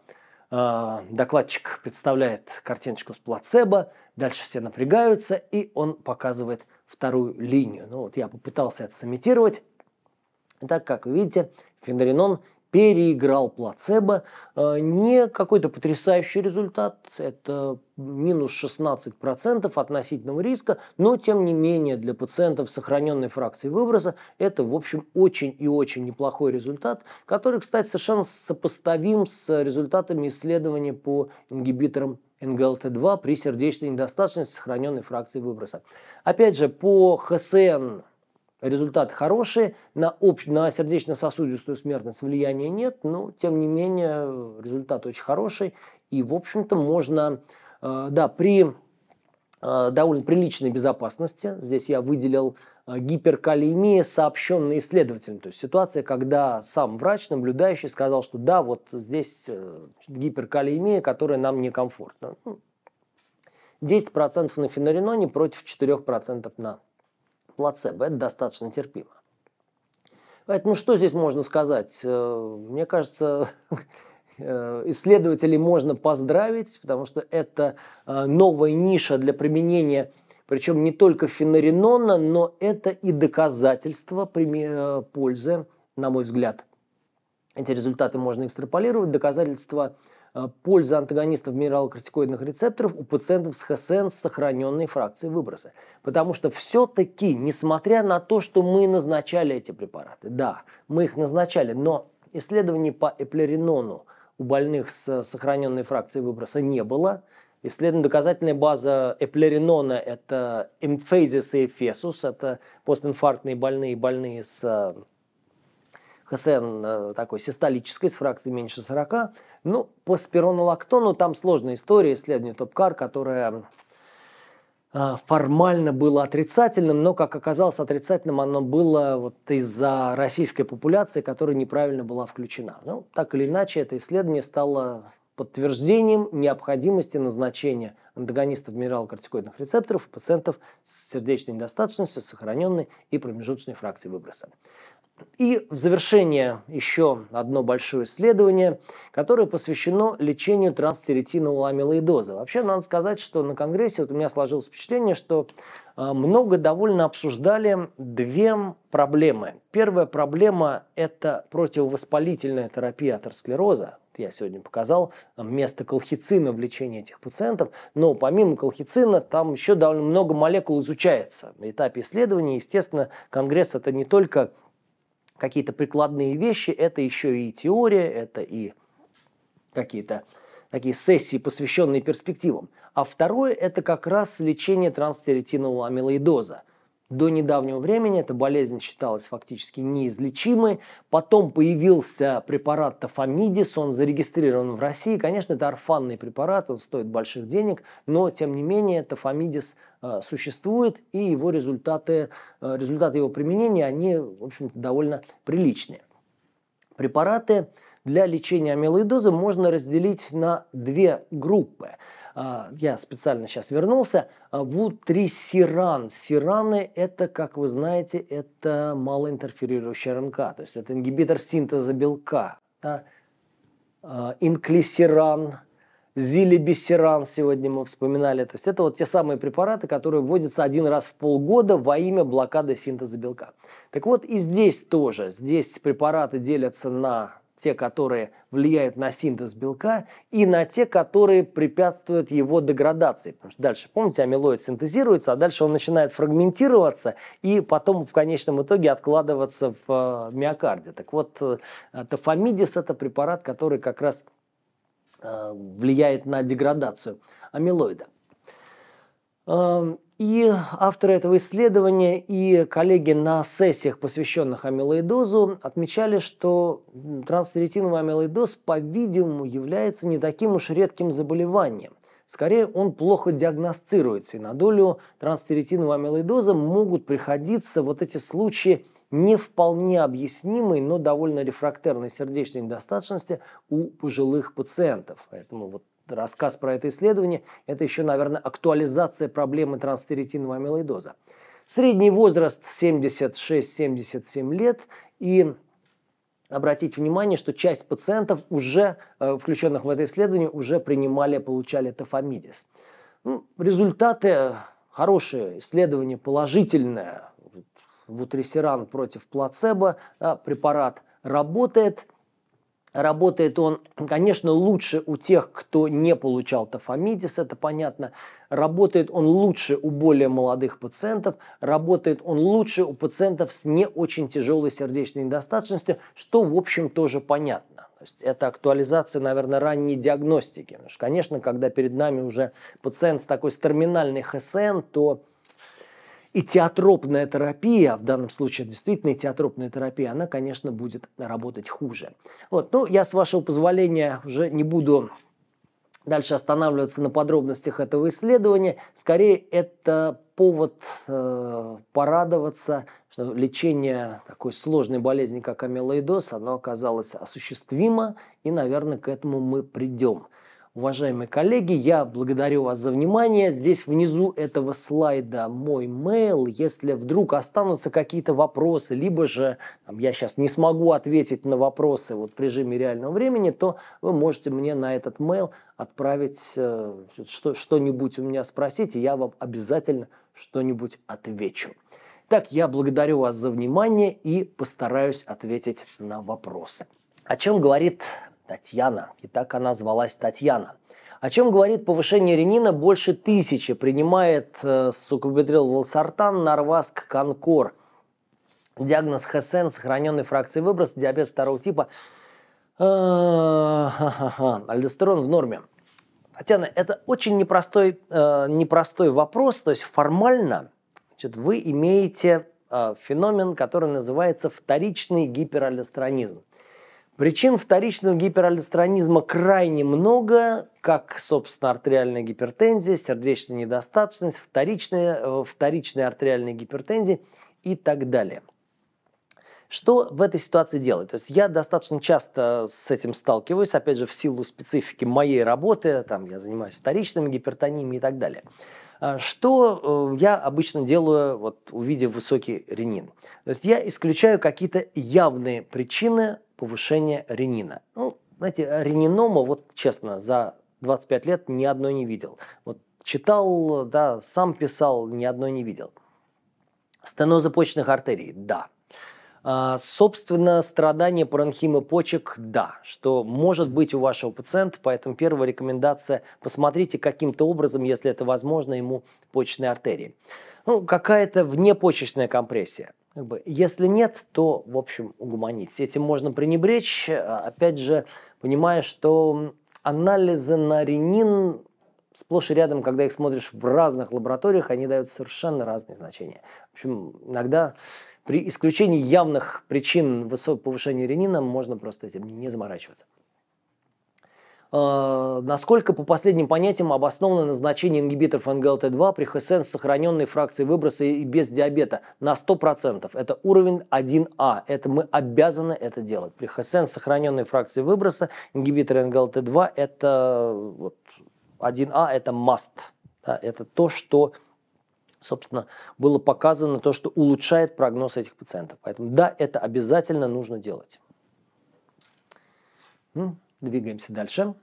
а, докладчик представляет картиночку с плацебо, дальше все напрягаются, и он показывает вторую линию. Ну вот я попытался это сымитировать. Так, как вы видите, фендринон переиграл плацебо. Э, не какой-то потрясающий результат, это минус 16% относительного риска, но тем не менее для пациентов с сохраненной фракцией выброса это, в общем, очень и очень неплохой результат, который, кстати, совершенно сопоставим с результатами исследования по ингибиторам НГЛТ2 при сердечной недостаточности сохраненной фракции выброса. Опять же, по ХСН результат хороший на, общ... на сердечно-сосудистую смертность влияния нет, но тем не менее результат очень хороший. И, в общем-то, можно, э, да, при э, довольно приличной безопасности, здесь я выделил э, гиперкалиемия, сообщенная исследователем, то есть ситуация, когда сам врач, наблюдающий, сказал, что да, вот здесь э, гиперкалиемия, которая нам некомфортна. 10% ну, на фенориноне против 4% на плацебо. Это достаточно терпимо. Поэтому что здесь можно сказать? Э, мне кажется, э, исследователей можно поздравить, потому что это э, новая ниша для применения, причем не только феноринона, но это и доказательство пользы, на мой взгляд. Эти результаты можно экстраполировать, доказательства Э, польза антагонистов минералокортикоидных рецепторов у пациентов с ХСН с сохраненной фракцией выброса. Потому что все-таки, несмотря на то, что мы назначали эти препараты, да, мы их назначали, но исследований по эплеринону у больных с сохраненной фракцией выброса не было. Исследована доказательная база эплеринона – это эмфазис и эфесус, это постинфарктные больные, и больные с э, ХСН э, такой систолической с фракцией меньше 40. Ну, по спиронолактону там сложная история, исследование топкар, которое э, формально было отрицательным, но, как оказалось, отрицательным оно было вот из-за российской популяции, которая неправильно была включена. Ну, так или иначе, это исследование стало подтверждением необходимости назначения антагонистов минералокортикоидных рецепторов у пациентов с сердечной недостаточностью, сохраненной и промежуточной фракцией выброса. И в завершение еще одно большое исследование, которое посвящено лечению транстеретинового амилоидоза. Вообще, надо сказать, что на Конгрессе вот у меня сложилось впечатление, что а, много довольно обсуждали две проблемы. Первая проблема – это противовоспалительная терапия атеросклероза. Я сегодня показал место колхицина в лечении этих пациентов. Но помимо колхицина, там еще довольно много молекул изучается. На этапе исследований, естественно, Конгресс – это не только какие-то прикладные вещи, это еще и теория, это и какие-то такие сессии, посвященные перспективам. А второе – это как раз лечение транстеретинового амилоидоза. До недавнего времени эта болезнь считалась фактически неизлечимой. Потом появился препарат Тафамидис, он зарегистрирован в России. Конечно, это орфанный препарат, он стоит больших денег, но тем не менее Тафамидис – Э, существует, и его результаты, э, результаты его применения, они, в общем то довольно приличные. Препараты для лечения амилоидоза можно разделить на две группы. Э, я специально сейчас вернулся. Вутрисиран. Сираны – это, как вы знаете, это малоинтерферирующая РНК, то есть это ингибитор синтеза белка. Инклисиран – зилибисеран сегодня мы вспоминали. То есть это вот те самые препараты, которые вводятся один раз в полгода во имя блокады синтеза белка. Так вот и здесь тоже. Здесь препараты делятся на те, которые влияют на синтез белка, и на те, которые препятствуют его деградации. Потому что дальше, помните, амилоид синтезируется, а дальше он начинает фрагментироваться и потом в конечном итоге откладываться в э, миокарде. Так вот, тофамидис э, – это препарат, который как раз Э, влияет на деградацию амилоида. Эм, и авторы этого исследования и коллеги на сессиях, посвященных амилоидозу, отмечали, что трансретиновый амилоидоз, по-видимому, является не таким уж редким заболеванием. Скорее, он плохо диагностируется, и на долю транстеретинового амилоидоза могут приходиться вот эти случаи не вполне объяснимой, но довольно рефрактерной сердечной недостаточности у пожилых пациентов. Поэтому вот рассказ про это исследование – это еще, наверное, актуализация проблемы транстеретинового амилоидоза. Средний возраст 76-77 лет и обратить внимание, что часть пациентов, уже э, включенных в это исследование, уже принимали, получали тофамидис. Ну, результаты хорошие, исследование положительное, вутрисеран против плацебо, да, препарат работает. Работает он, конечно, лучше у тех, кто не получал тафамидис, это понятно. Работает он лучше у более молодых пациентов, работает он лучше у пациентов с не очень тяжелой сердечной недостаточностью, что, в общем, тоже понятно. То есть это актуализация, наверное, ранней диагностики. Потому что, конечно, когда перед нами уже пациент с такой с терминальной ХСН, то и теотропная терапия, в данном случае действительно теотропная терапия, она, конечно, будет работать хуже. Вот. Ну, я, с вашего позволения, уже не буду дальше останавливаться на подробностях этого исследования. Скорее, это повод э, порадоваться, что лечение такой сложной болезни, как амилоидоз, оно оказалось осуществимо, и, наверное, к этому мы придем. Уважаемые коллеги, я благодарю вас за внимание. Здесь внизу этого слайда мой mail. Если вдруг останутся какие-то вопросы, либо же там, я сейчас не смогу ответить на вопросы вот, в режиме реального времени, то вы можете мне на этот mail отправить э, что, что-нибудь у меня спросить, и я вам обязательно что-нибудь отвечу. Так, я благодарю вас за внимание и постараюсь ответить на вопросы. О чем говорит Татьяна. И так она звалась Татьяна. О чем говорит повышение ренина больше тысячи, принимает э, сукубитрил волсартан Нарваск Конкор. Диагноз ХСН, сохраненный фракции выброс, диабет второго типа. А, Альдостерон в норме. Татьяна, это очень непростой, э, непростой вопрос. То есть формально значит, вы имеете э, феномен, который называется вторичный гиперальдостеронизм. Причин вторичного гиперальстронизма крайне много, как, собственно, артериальная гипертензия, сердечная недостаточность, вторичная, э, вторичная артериальная гипертензия и так далее. Что в этой ситуации делать? То есть я достаточно часто с этим сталкиваюсь, опять же, в силу специфики моей работы, там я занимаюсь вторичными гипертониями и так далее. А что э, я обычно делаю, вот увидев высокий ренин? То есть я исключаю какие-то явные причины повышение ренина. Ну, знаете, ренинома, вот честно, за 25 лет ни одной не видел. Вот читал, да, сам писал, ни одной не видел. Стенозы почечных артерий, да. А, собственно, страдание паранхимы почек, да, что может быть у вашего пациента, поэтому первая рекомендация – посмотрите каким-то образом, если это возможно, ему почечные артерии. Ну, какая-то внепочечная компрессия. Как бы, если нет, то, в общем, угуманить. Этим можно пренебречь, э, опять же, понимая, что анализы на ренин сплошь и рядом, когда их смотришь в разных лабораториях, они дают совершенно разные значения. В общем, иногда при исключении явных причин высокого повышения ренина можно просто этим не заморачиваться. А, насколько по последним понятиям обосновано назначение ингибиторов НГЛТ2 при ХСН с сохраненной фракцией выброса и без диабета на 100%. Это уровень 1А. Это мы обязаны это делать. При ХСН с сохраненной фракцией выброса ингибиторы НГЛТ2 это вот, 1А, это must. Да, это то, что собственно, было показано то, что улучшает прогноз этих пациентов. Поэтому да, это обязательно нужно делать. Двигаемся дальше.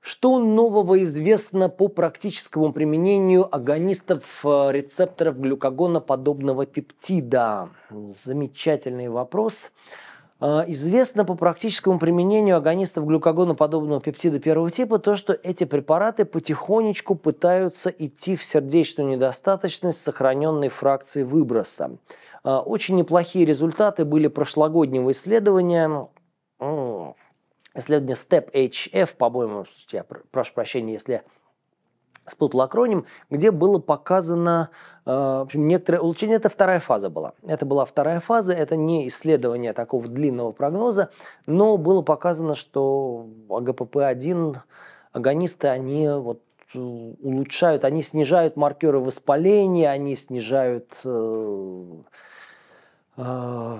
Что нового известно по практическому применению агонистов э, рецепторов глюкогона подобного пептида? Замечательный вопрос. Э, известно по практическому применению агонистов глюкогона подобного пептида первого типа то, что эти препараты потихонечку пытаются идти в сердечную недостаточность сохраненной фракции выброса. Э, очень неплохие результаты были прошлогоднего исследования исследование Step HF, по-моему, я прошу прощения, если спутал акроним, где было показано э, в общем, некоторое улучшение. Это вторая фаза была. Это была вторая фаза, это не исследование такого длинного прогноза, но было показано, что АГПП-1 агонисты, они вот э, улучшают, они снижают маркеры воспаления, они снижают э, э,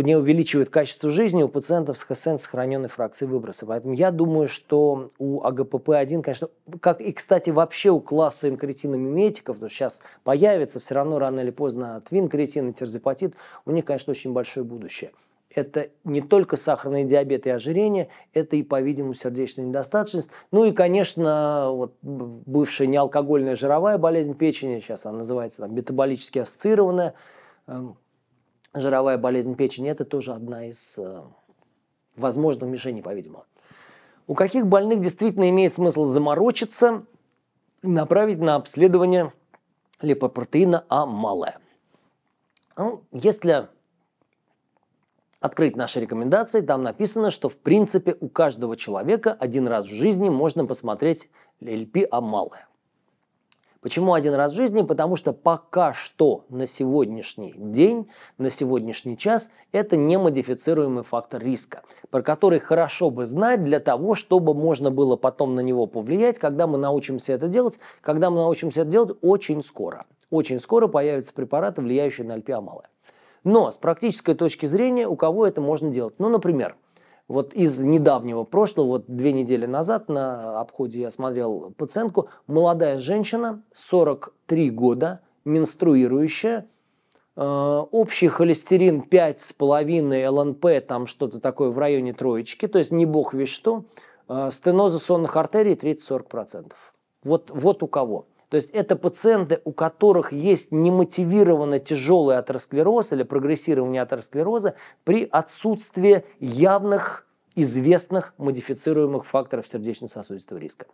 не увеличивают качество жизни у пациентов с ХСН сохраненной фракции выброса. Поэтому я думаю, что у АГПП-1, конечно, как и, кстати, вообще у класса инкретиномиметиков, то сейчас появится все равно рано или поздно твин, кретин и терзопатит, у них, конечно, очень большое будущее это не только сахарный диабет и ожирение, это и, по-видимому, сердечная недостаточность. Ну и, конечно, вот бывшая неалкогольная жировая болезнь печени, сейчас она называется там, метаболически ассоциированная, эм, жировая болезнь печени – это тоже одна из э, возможных мишеней, по-видимому. У каких больных действительно имеет смысл заморочиться и направить на обследование липопротеина А малое? Ну, если открыть наши рекомендации, там написано, что в принципе у каждого человека один раз в жизни можно посмотреть ЛП а малое. Почему один раз в жизни? Потому что пока что на сегодняшний день, на сегодняшний час это не модифицируемый фактор риска, про который хорошо бы знать для того, чтобы можно было потом на него повлиять, когда мы научимся это делать, когда мы научимся это делать очень скоро. Очень скоро появятся препараты, влияющие на альпиамалы. Но с практической точки зрения, у кого это можно делать? Ну, например, вот из недавнего прошлого, вот две недели назад на обходе я смотрел пациентку, молодая женщина, 43 года, менструирующая, э, общий холестерин 5,5, ЛНП, там что-то такое в районе троечки, то есть не бог весь что, э, стеноза сонных артерий 30-40%. Вот, вот у кого. То есть это пациенты, у которых есть немотивированно тяжелый атеросклероз или прогрессирование атеросклероза при отсутствии явных известных модифицируемых факторов сердечно-сосудистого риска.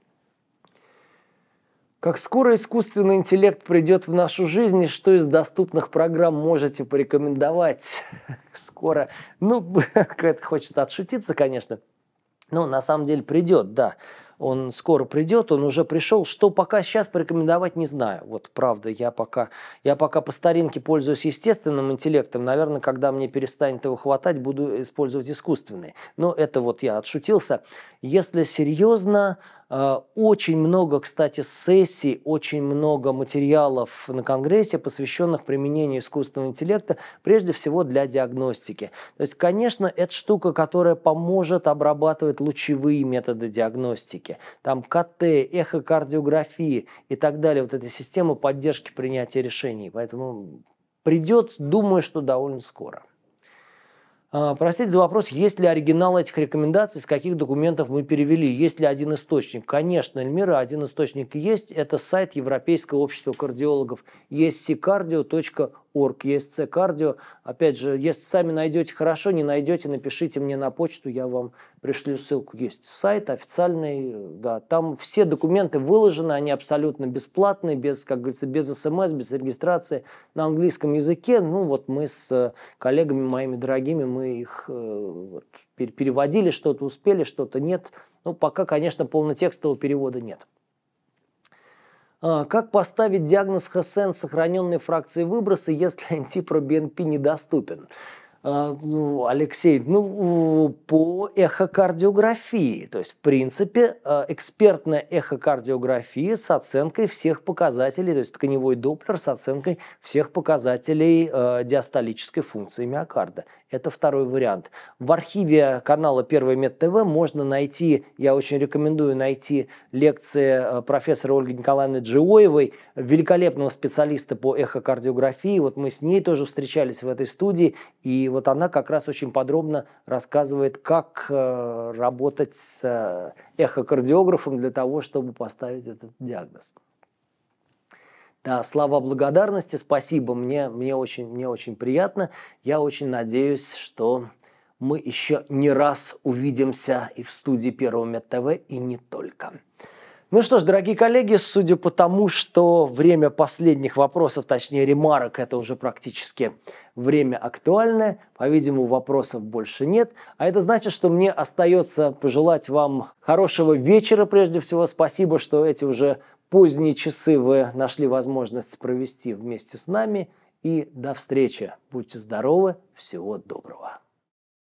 Как скоро искусственный интеллект придет в нашу жизнь, и что из доступных программ можете порекомендовать? Скоро, ну, Кэт хочется отшутиться, конечно, но на самом деле придет, да он скоро придет, он уже пришел. Что пока сейчас порекомендовать, не знаю. Вот правда, я пока, я пока по старинке пользуюсь естественным интеллектом. Наверное, когда мне перестанет его хватать, буду использовать искусственный. Но это вот я отшутился. Если серьезно, э, очень много, кстати, сессий, очень много материалов на Конгрессе, посвященных применению искусственного интеллекта, прежде всего для диагностики. То есть, конечно, это штука, которая поможет обрабатывать лучевые методы диагностики. Там КТ, эхокардиографии и так далее, вот эта система поддержки принятия решений. Поэтому придет, думаю, что довольно скоро. А, простите за вопрос, есть ли оригинал этих рекомендаций, с каких документов мы перевели, есть ли один источник? Конечно, Эльмира, один источник есть, это сайт Европейского общества кардиологов, есть org, ESC Кардио. Опять же, если сами найдете, хорошо, не найдете, напишите мне на почту, я вам пришлю ссылку. Есть сайт официальный, да, там все документы выложены, они абсолютно бесплатные, без, как говорится, без смс, эм без регистрации на английском языке. Ну вот мы с э, коллегами моими дорогими, мы их э, вот, переводили, что-то успели, что-то нет. Ну пока, конечно, полнотекстового перевода нет. А, как поставить диагноз ХСН сохраненной фракции выброса, если антипробНП недоступен? А, ну, Алексей, ну, по эхокардиографии. То есть, в принципе, э, экспертная эхокардиография с оценкой всех показателей, то есть тканевой доплер с оценкой всех показателей э, диастолической функции миокарда. Это второй вариант. В архиве канала Первый Мед ТВ можно найти, я очень рекомендую найти лекции э, профессора Ольги Николаевны Джиоевой, великолепного специалиста по эхокардиографии. Вот мы с ней тоже встречались в этой студии, и и вот она как раз очень подробно рассказывает, как э, работать с э, эхокардиографом для того, чтобы поставить этот диагноз. Да, слова благодарности, спасибо, мне, мне, очень, мне очень приятно. Я очень надеюсь, что мы еще не раз увидимся и в студии Первого МедТВ, и не только. Ну что ж, дорогие коллеги, судя по тому, что время последних вопросов, точнее ремарок, это уже практически время актуальное, по-видимому, вопросов больше нет, а это значит, что мне остается пожелать вам хорошего вечера прежде всего. Спасибо, что эти уже поздние часы вы нашли возможность провести вместе с нами. И до встречи. Будьте здоровы. Всего доброго.